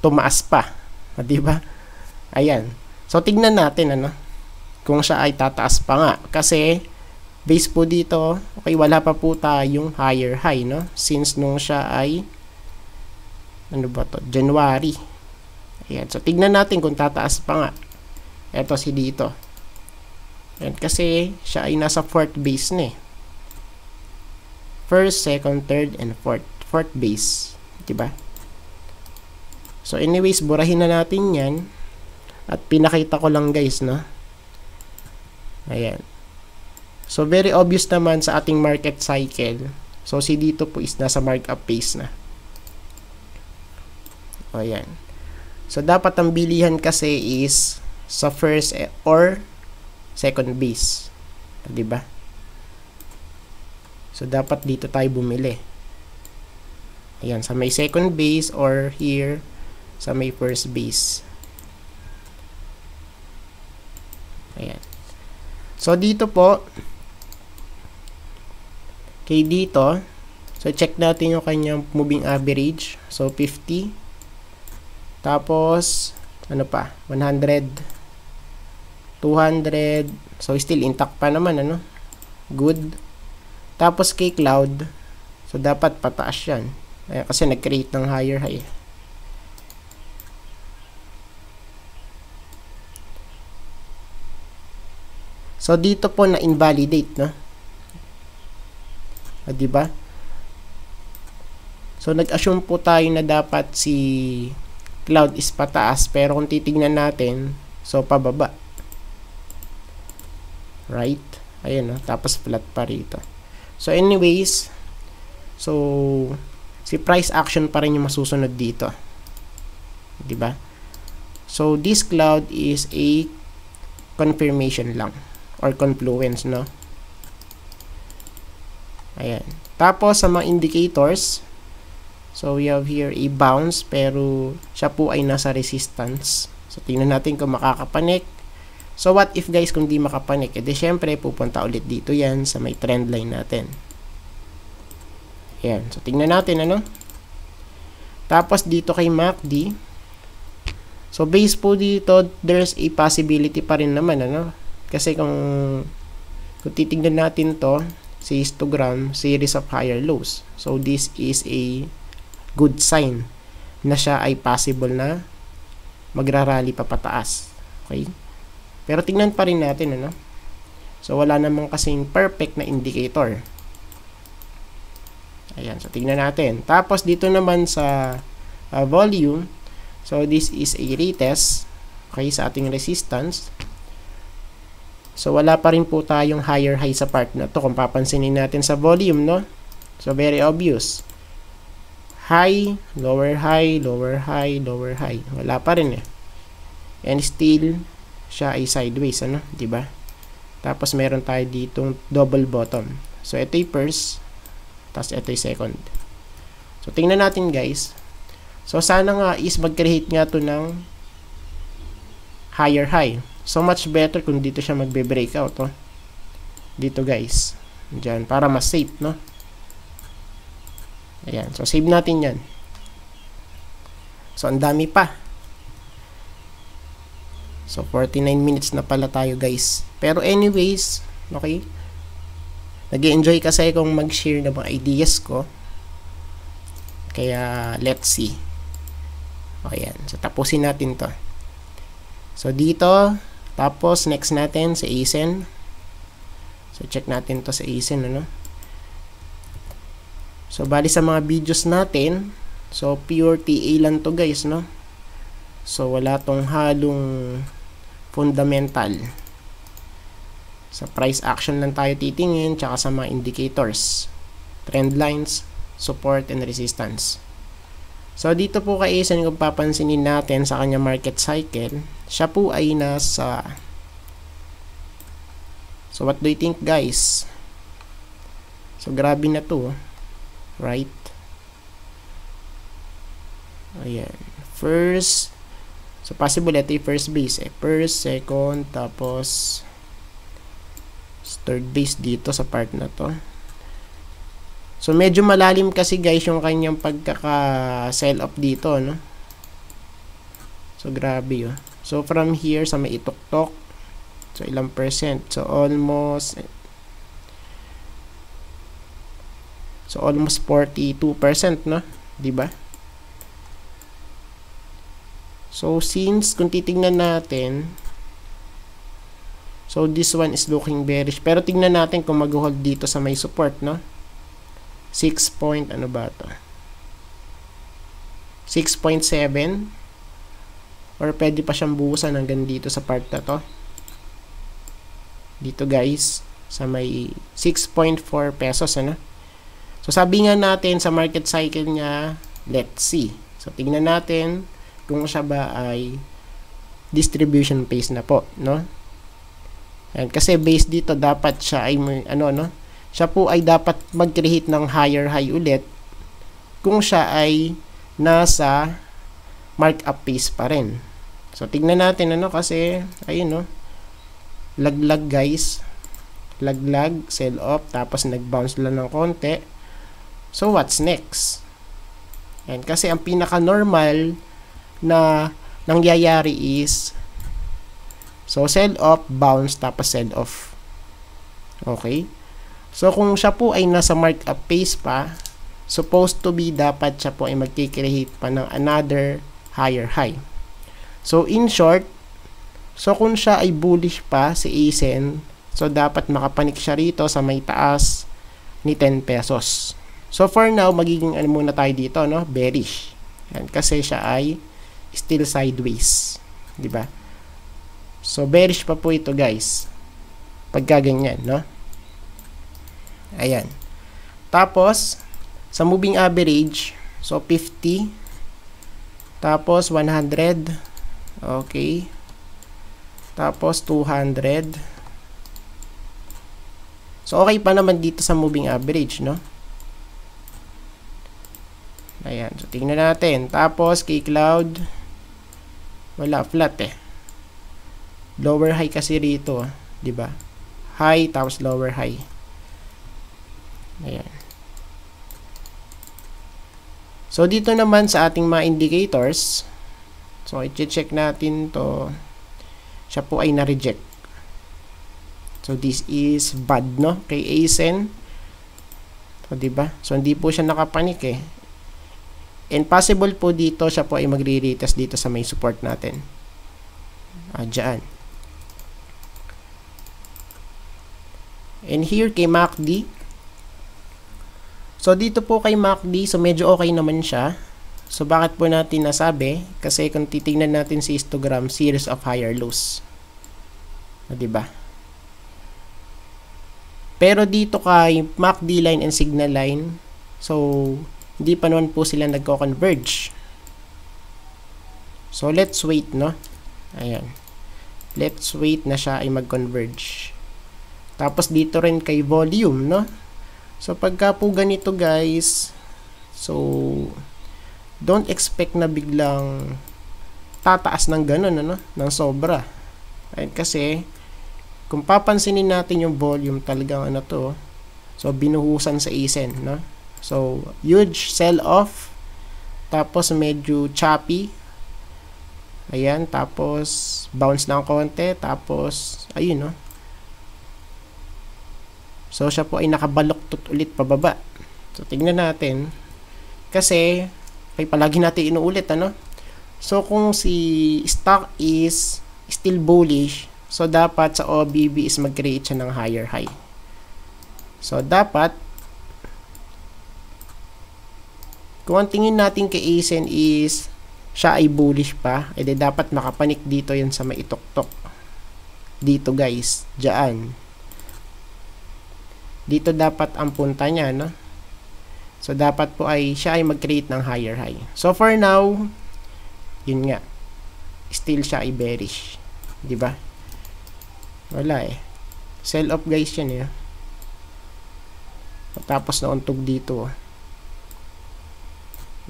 tumaas pa. O, diba? Ayan. So, tignan natin, ano? Kung siya ay tataas pa nga. Kasi, base po dito, okay, wala pa po tayong higher high, no? Since nung siya ay, ano ba to? January. Ayan. So, tignan natin kung tataas pa nga. Ito si dito. Ayan. Kasi, siya ay nasa fourth base na eh. First, second, third, and fourth. Fourth base. Diba? So anyways, burahin na natin 'yan. At pinakita ko lang guys, no. Ayan. So very obvious naman sa ating market cycle. So si dito po is nasa markup phase na. Ayan. So dapat ang bilihan kasi is sa first e- or second base. 'Di ba? So dapat dito tayo bumili. Ayan, sa may second base or here sa may first base. Ayan. So, dito po, kay dito, so check natin yung kanyang moving average. So, 50. Tapos, ano pa, 100, 200. So, still intact pa naman, ano? Good. Tapos, kay cloud, so dapat pataas yan. Ayan, kasi nag-create ng higher high. So, dito po na invalidate, no? Ah, 'di ba? So, nag-assume po tayo na dapat si cloud is pataas. Pero kung titingnan natin, so, pababa. Right? Ayun, no? Tapos, flat pa rito. So, anyways, so, si price action pa rin yung masusunod dito. 'Di ba? So, this cloud is a confirmation lang or confluence, no? Ayan. Tapos, sa mga indicators, so we have here a bounce, pero siya po ay nasa resistance. So, tingnan natin kung makakapanik. So, what if guys, kung di makapanik, edi eh, syempre, pupunta ulit dito yan sa may trend line natin. Ayan. So, tingnan natin, ano? Tapos, dito kay MACD. So, base po dito, there's a possibility pa rin naman, ano? Kasi kung, kung titignan natin to si histogram, series of higher lows. So, this is a good sign na siya ay possible na magrarally papataas. Okay? Pero tingnan pa rin natin, ano? So, wala namang kasing perfect na indicator. Ayan. So, tingnan natin. Tapos, dito naman sa uh, volume. So, this is a retest. Okay, sa ating resistance. So wala pa rin po tayong higher high sa part na to kung papansinin natin sa volume no. So very obvious. High, lower high, lower high, lower high. Wala pa rin eh. And still siya ay sideways ano, 'di ba? Tapos meron tayo ditong double bottom. So ito yung first, tapos ito yung second. So tingnan natin guys. So sana nga is mag-create nga to ng higher high. So much better kung dito siya magbe-breakout, oh. Dito, guys. Diyan, para mas safe, no? Ayan, so save natin 'yan. So ang dami pa. So 49 minutes na pala tayo, guys. Pero anyways, okay? Nag-enjoy kasi kung mag-share ng mga ideas ko. Kaya let's see. O yan. So tapusin natin 'to. So dito tapos, next natin sa ASIN. So, check natin to sa ASIN, ano? So, bali sa mga videos natin, so, pure TA lang to guys, no? So, wala tong halong fundamental. Sa price action lang tayo titingin, tsaka sa mga indicators, trend lines, support, and resistance. So dito po kay Asian kung papansinin natin sa kanya market cycle, siya po ay nasa So what do you think guys? So grabe na to, right? Ayan. First So possible ito yung first base eh. First, second, tapos third base dito sa part na to. So, medyo malalim kasi guys yung kanyang pagkaka-sell off dito, no? So, grabe yun. Oh. So, from here sa may ituktok. So, ilang percent? So, almost... Eh, so, almost 42%, no? 'di ba? So, since kung titingnan natin, so this one is looking bearish. Pero tingnan natin kung mag-hold dito sa may support, no? 6 point ano ba to 6.7 or pwede pa siyang buhusan hanggang dito sa part na to dito guys sa may 6.4 pesos ano so sabi nga natin sa market cycle niya let's see so tingnan natin kung siya ba ay distribution phase na po no and kasi based dito dapat siya ay ano no siya po ay dapat mag-create ng higher high ulit kung siya ay nasa markup phase pa rin. So, tignan natin ano kasi, ayun no, laglag guys, laglag, sell off, tapos nag-bounce lang ng konti. So, what's next? And kasi ang pinaka-normal na nangyayari is, so, sell off, bounce, tapos sell off. Okay? So, kung siya po ay nasa markup phase pa, supposed to be dapat siya po ay magkikreate pa ng another higher high. So, in short, so kung siya ay bullish pa si ASIN, so dapat makapanik siya rito sa may taas ni 10 pesos. So, for now, magiging ano muna tayo dito, no? Bearish. Yan, kasi siya ay still sideways. ba? Diba? So, bearish pa po ito, guys. Pagka ganyan, no? Ayan. Tapos, sa moving average, so 50. Tapos, 100. Okay. Tapos, 200. So, okay pa naman dito sa moving average, no? Ayan. So, tingnan natin. Tapos, kay cloud, wala, flat eh. Lower high kasi rito, ah. di ba High, tapos lower high. Ayan. So, dito naman sa ating mga indicators, so, i-check natin to siya po ay na-reject. So, this is bad, no? Kay ASEN. So, diba? So, hindi po siya nakapanik, eh. And possible po dito, siya po ay magre-retest dito sa may support natin. Ah, dyan. And here kay MACD, So, dito po kay MACD, so medyo okay naman siya. So, bakit po natin nasabi? Kasi kung titingnan natin si histogram, series of higher lows. O, ah, diba? Pero dito kay MACD line and signal line, so, hindi pa naman po sila nagko-converge. So, let's wait, no? Ayan. Let's wait na siya ay mag-converge. Tapos, dito rin kay volume, no? So pagka po ganito guys, so don't expect na biglang tataas ng ganun, ano, ng sobra. Ayan, kasi kung papansinin natin yung volume talagang ano to, so binuhusan sa isen, no? So, huge sell-off, tapos medyo choppy, ayan, tapos bounce ng konti, tapos, ayun, no? So, siya po ay nakabaloktot ulit pababa. So, tignan natin. Kasi, ay palagi natin inuulit, ano? So, kung si stock is still bullish, so dapat sa OBB is mag-create siya ng higher high. So, dapat, kung ang tingin natin kay ASIN is siya ay bullish pa, edi eh, dapat makapanik dito yan sa maituktok. Dito guys, Diyan dito dapat ang punta niya, no? So, dapat po ay siya ay mag-create ng higher high. So, for now, yun nga. Still siya ay bearish. di ba? Wala eh. Sell off guys yan eh. Tapos nauntog dito. Oh.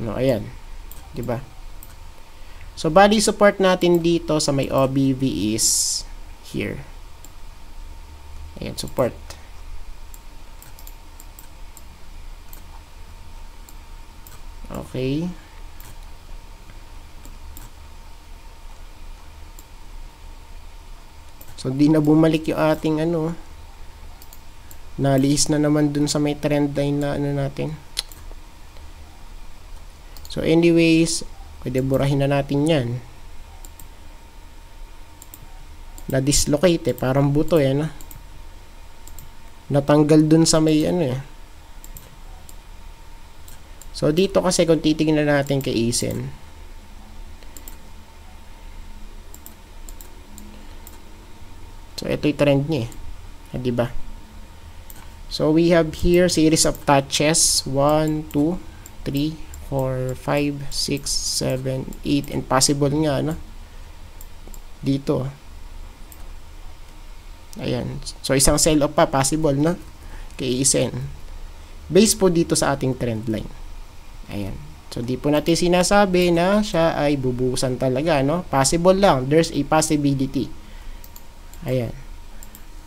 No, ayan. di ba? So, body support natin dito sa may OBV is here. Ayan, support. Okay. So, di na bumalik yung ating ano. Naliis na naman dun sa may trend line na ano natin. So, anyways, pwede burahin na natin yan. Na-dislocate eh. Parang buto yan. Eh, no? Natanggal dun sa may ano eh. So, dito kasi kung titingnan natin kay Asen, So, ito yung trend niya eh. Ah, diba? So, we have here series of touches. 1, 2, 3, 4, 5, 6, 7, 8. And possible nga, no? Dito. Ayan. So, isang sell off pa. Possible, no? Kay Isen. Based po dito sa ating trend line. Ayan. So, di po natin sinasabi na siya ay bubuhusan talaga, no? Possible lang. There's a possibility. Ayan.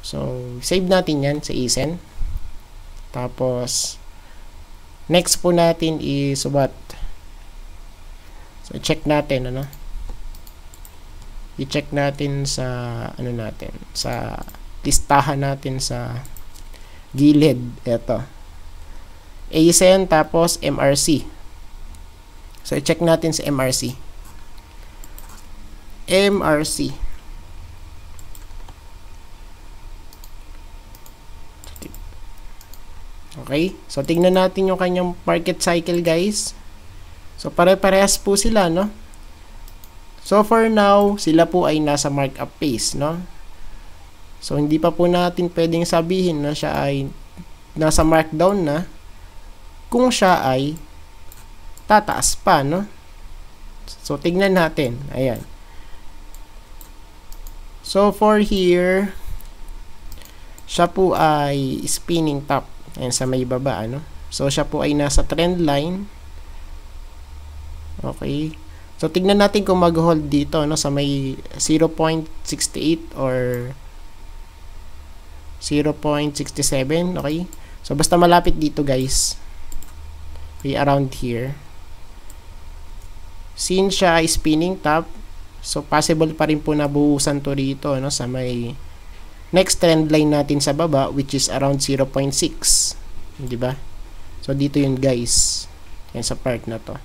So, save natin yan sa isen. Tapos, next po natin is what? So, check natin, ano? I-check natin sa, ano natin, sa listahan natin sa gilid. Ito. ASIN, e tapos MRC. So, check natin sa MRC. MRC. Okay? So, tingnan natin yung kanyang market cycle, guys. So, pare-parehas po sila, no? So, for now, sila po ay nasa markup phase, no? So, hindi pa po natin pwedeng sabihin na siya ay nasa markdown na kung siya ay tataas pa, no? So, tingnan natin. Ayan. So, for here, siya po ay spinning top. Ayan, sa may baba, ano? So, siya po ay nasa trend line. Okay. So, tignan natin kung mag-hold dito, no? Sa may 0.68 or 0.67, okay? So, basta malapit dito, guys okay around here since siya ay spinning top so possible pa rin po na buhusan to dito no, sa may next trend line natin sa baba which is around 0.6 di ba so dito yun guys yan sa part na to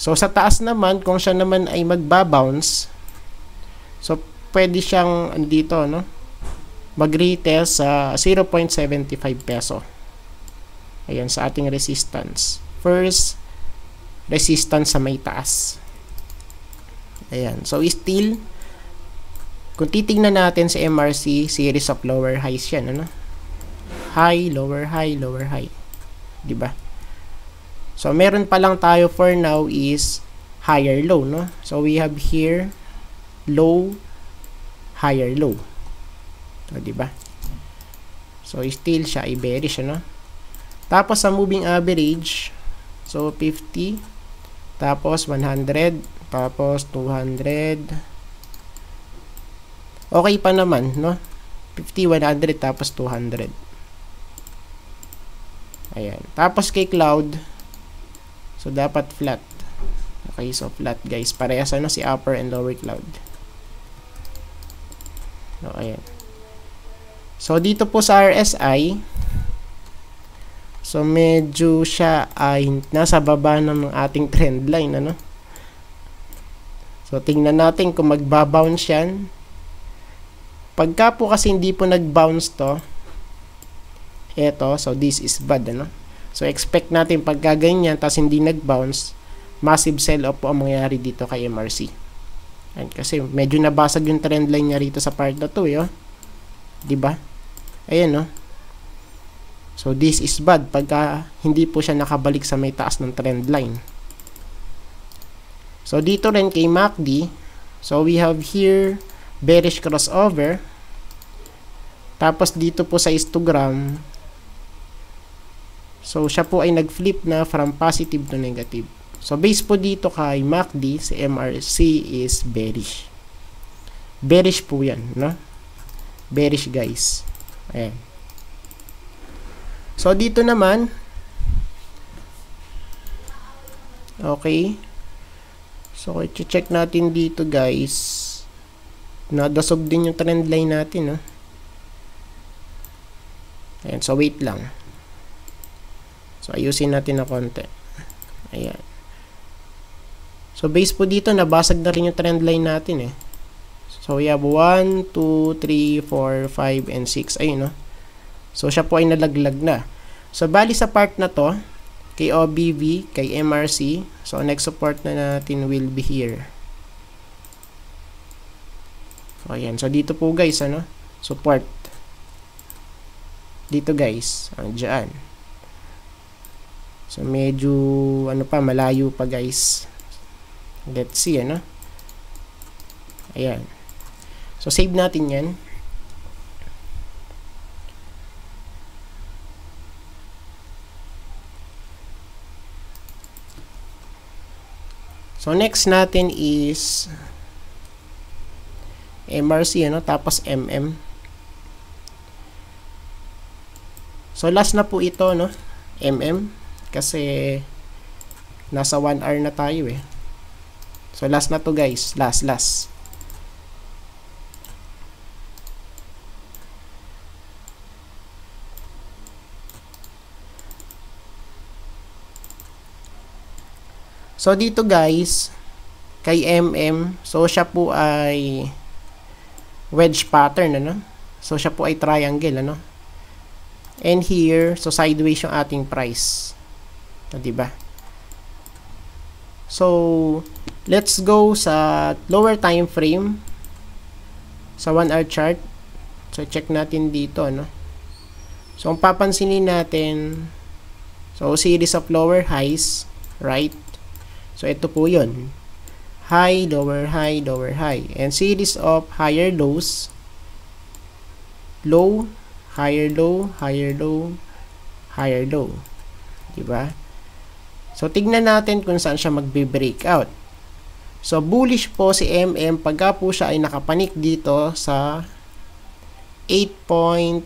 so sa taas naman kung siya naman ay magbabounce so pwede siyang dito no mag-retest sa 0.75 peso Ayan, sa ating resistance. First, resistance sa may taas. Ayan. So, still, kung titingnan natin sa MRC, series of lower highs yan. Ano? High, lower high, lower high. di ba? So, meron pa lang tayo for now is higher low. No? So, we have here low, higher low. So, ba? Diba? So, still siya, i-bearish. Ano? Tapos sa moving average, so 50, tapos 100, tapos 200. Okay pa naman, no? 50, 100, tapos 200. Ayan. Tapos kay cloud, so dapat flat. Okay, so flat guys. Parehas ano si upper and lower cloud. So, ayan. So, dito po sa RSI, So medyo siya ay ah, nasa baba ng ating trend line ano. So tingnan natin kung magba-bounce 'yan. Pagka po kasi hindi po nag-bounce to, eto, so this is bad ano. So expect natin pagka ganyan tapos hindi nag-bounce, massive sell off po ang mangyayari dito kay MRC. And kasi medyo nabasag yung trend line niya rito sa part na to, eh, oh. 'Di ba? Ayan, oh. So this is bad pagka hindi po siya nakabalik sa may taas ng trend line. So dito rin kay MACD, so we have here bearish crossover. Tapos dito po sa histogram, so siya po ay nag-flip na from positive to negative. So based po dito kay MACD, si MRC is bearish. Bearish po 'yan, no? Bearish guys. Ayan. So, dito naman, okay, so, i-check natin dito guys, nadasog din yung trend line natin, no? Oh. Ah. Ayan, so wait lang. So, ayusin natin na konti. Ayan. So, base po dito, nabasag na rin yung trend line natin, eh. So, we have 1, 2, 3, 4, 5, and 6. Ayun, no? Ah. So, siya po ay nalaglag na. So, bali sa part na to, kay OBV, kay MRC. So, next support na natin will be here. So, ayan. So, dito po guys, ano? Support. Dito guys. Ang dyan. So, medyo, ano pa, malayo pa guys. Let's see, ano? Ayan. So, save natin yan. So, next natin is MRC, ano? Tapos MM. So, last na po ito, no? MM. Kasi, nasa 1 hour na tayo, eh. So, last na to, guys. Last, last. So, dito guys, kay MM, so siya po ay wedge pattern, ano? So, siya po ay triangle, ano? And here, so sideways yung ating price. O, diba? So, let's go sa lower time frame sa 1 hour chart. So, check natin dito, ano? So, ang papansinin natin, so, series of lower highs, right? So, ito po yun. High, lower, high, lower, high. And series of higher lows, low, higher low, higher low, higher low. Diba? So, tignan natin kung saan siya magbe-breakout. So, bullish po si MM pagka po siya ay nakapanik dito sa 8.2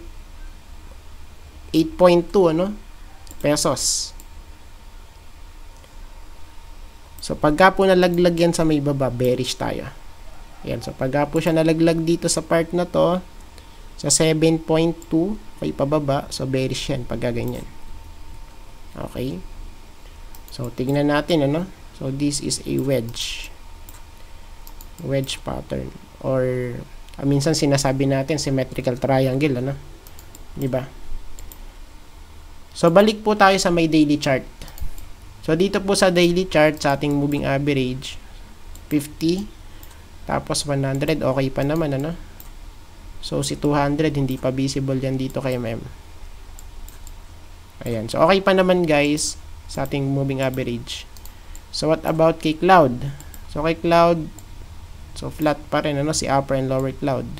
ano pesos. So pagka po nalaglag yan sa may baba, bearish tayo. Yan. So pagka po siya nalaglag dito sa part na to, sa 7.2, may pababa. So bearish yan pagka ganyan. Okay. So tignan natin ano. So this is a wedge. Wedge pattern. Or ah, minsan sinasabi natin symmetrical triangle ano. 'Di ba? So balik po tayo sa may daily chart. So, dito po sa daily chart, sa ating moving average, 50, tapos 100, okay pa naman, ano? So, si 200, hindi pa visible yan dito kay ma'am. Ayan. So, okay pa naman, guys, sa ating moving average. So, what about kay cloud? So, kay cloud, so, flat pa rin, ano, si upper and lower cloud.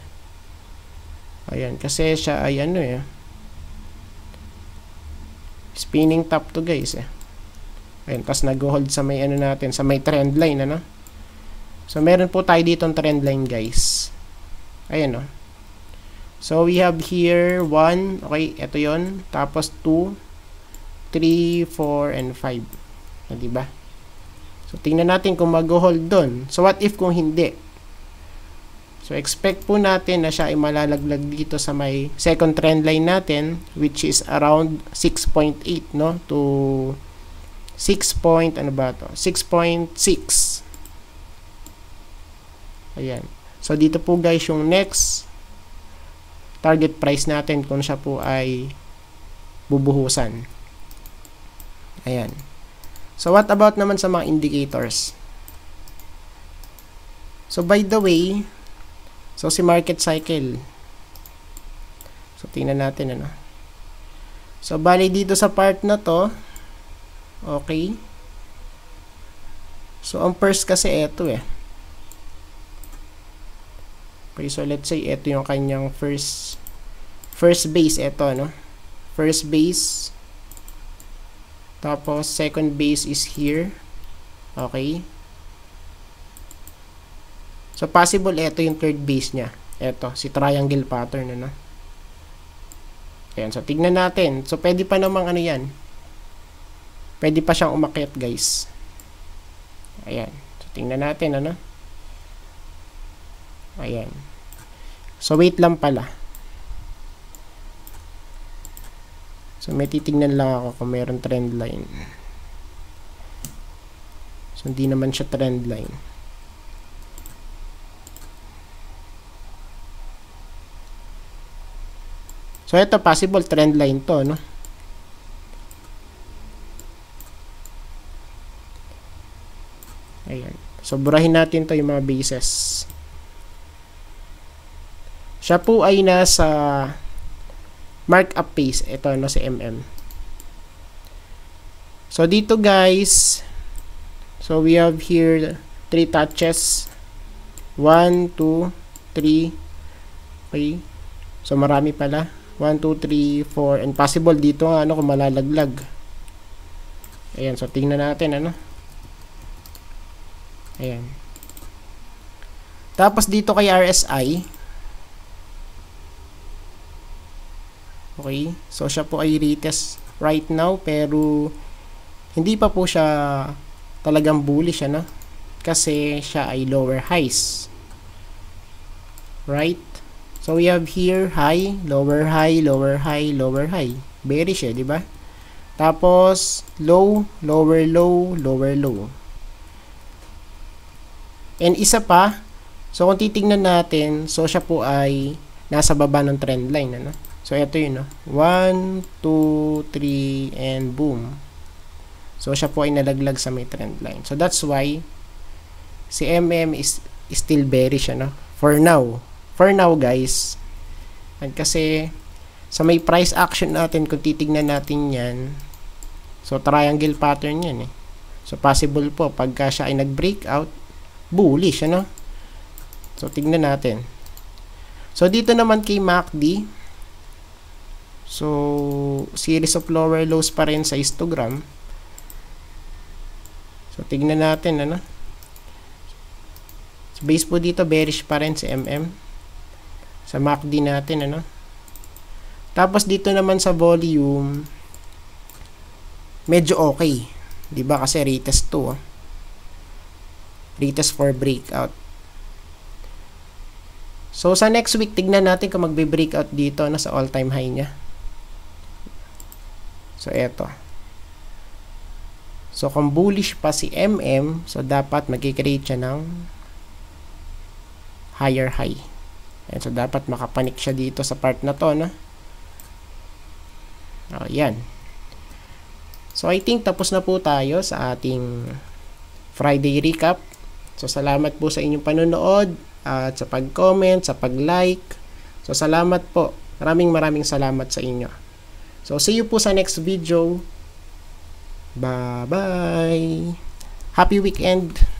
Ayan, kasi siya ay ano eh. Spinning top to guys eh. Ayan, tapos nag-hold sa may ano natin, sa may trend line, ano? So, meron po tayo ditong trend line, guys. Ayun, no? Oh. So, we have here 1, okay, ito yon Tapos 2, 3, 4, and 5. Na, diba? So, tingnan natin kung mag-hold doon. So, what if kung hindi? So, expect po natin na siya ay malalaglag dito sa may second trend line natin, which is around 6.8, no? To 6 ano ba to? 6.6. Ayan. So, dito po guys, yung next target price natin kung siya po ay bubuhusan. Ayan. So, what about naman sa mga indicators? So, by the way, so si market cycle. So, tingnan natin ano. So, bali dito sa part na to, Okay? So, ang first kasi eto eh. Okay, so let's say ito yung kanyang first first base ito no? First base tapos second base is here. Okay? So possible ito yung third base niya. Ito, si triangle pattern ano. Ayan, so tignan natin. So pwede pa namang ano yan. Pwede pa siyang umakyat guys. Ayan. So, tingnan natin ano. Ayan. So, wait lang pala. So, may titingnan lang ako kung mayroon trend line. So, hindi naman siya trend line. So, ito, possible trend line to, no? Ayan. So, burahin natin to yung mga bases. Siya po ay nasa markup pace. Ito, no, si MM. So, dito guys, so we have here three touches. 1, 2, 3, okay. So, marami pala. 1, 2, 3, 4, and possible dito nga, ano, kung malalaglag. Ayan, so tingnan natin, ano. Ayan. Tapos dito kay RSI. Okay. So siya po ay retest right now pero hindi pa po siya talagang bullish ano kasi siya ay lower highs. Right? So we have here high, lower high, lower high, lower high. Bearish eh, di ba? Tapos low, lower low, lower low. And isa pa, so kung titingnan natin, so siya po ay nasa baba ng trend line. Ano? So ito yun. 1, 2, 3, and boom. So siya po ay nalaglag sa may trend line. So that's why si MM is, is still bearish. Ano? For now. For now guys. And kasi sa may price action natin, kung titingnan natin yan, so triangle pattern yan eh. So possible po pagka siya ay nag-breakout, bullish, ano? So, tingnan natin. So, dito naman kay MACD. So, series of lower lows pa rin sa histogram. So, tingnan natin, ano? So, base po dito, bearish pa rin si MM. Sa MACD natin, ano? Tapos, dito naman sa volume, medyo okay. 'di ba Kasi retest 'to oh latest for breakout. So, sa next week, tignan natin kung magbe-breakout dito na sa all-time high niya. So, eto. So, kung bullish pa si MM, so, dapat magkikreate siya ng higher high. And so, dapat makapanik siya dito sa part na to, no? O, yan. So, I think tapos na po tayo sa ating Friday recap. So salamat po sa inyong panonood at sa pag-comment, sa pag-like. So salamat po. Maraming maraming salamat sa inyo. So see you po sa next video. Bye-bye. Happy weekend.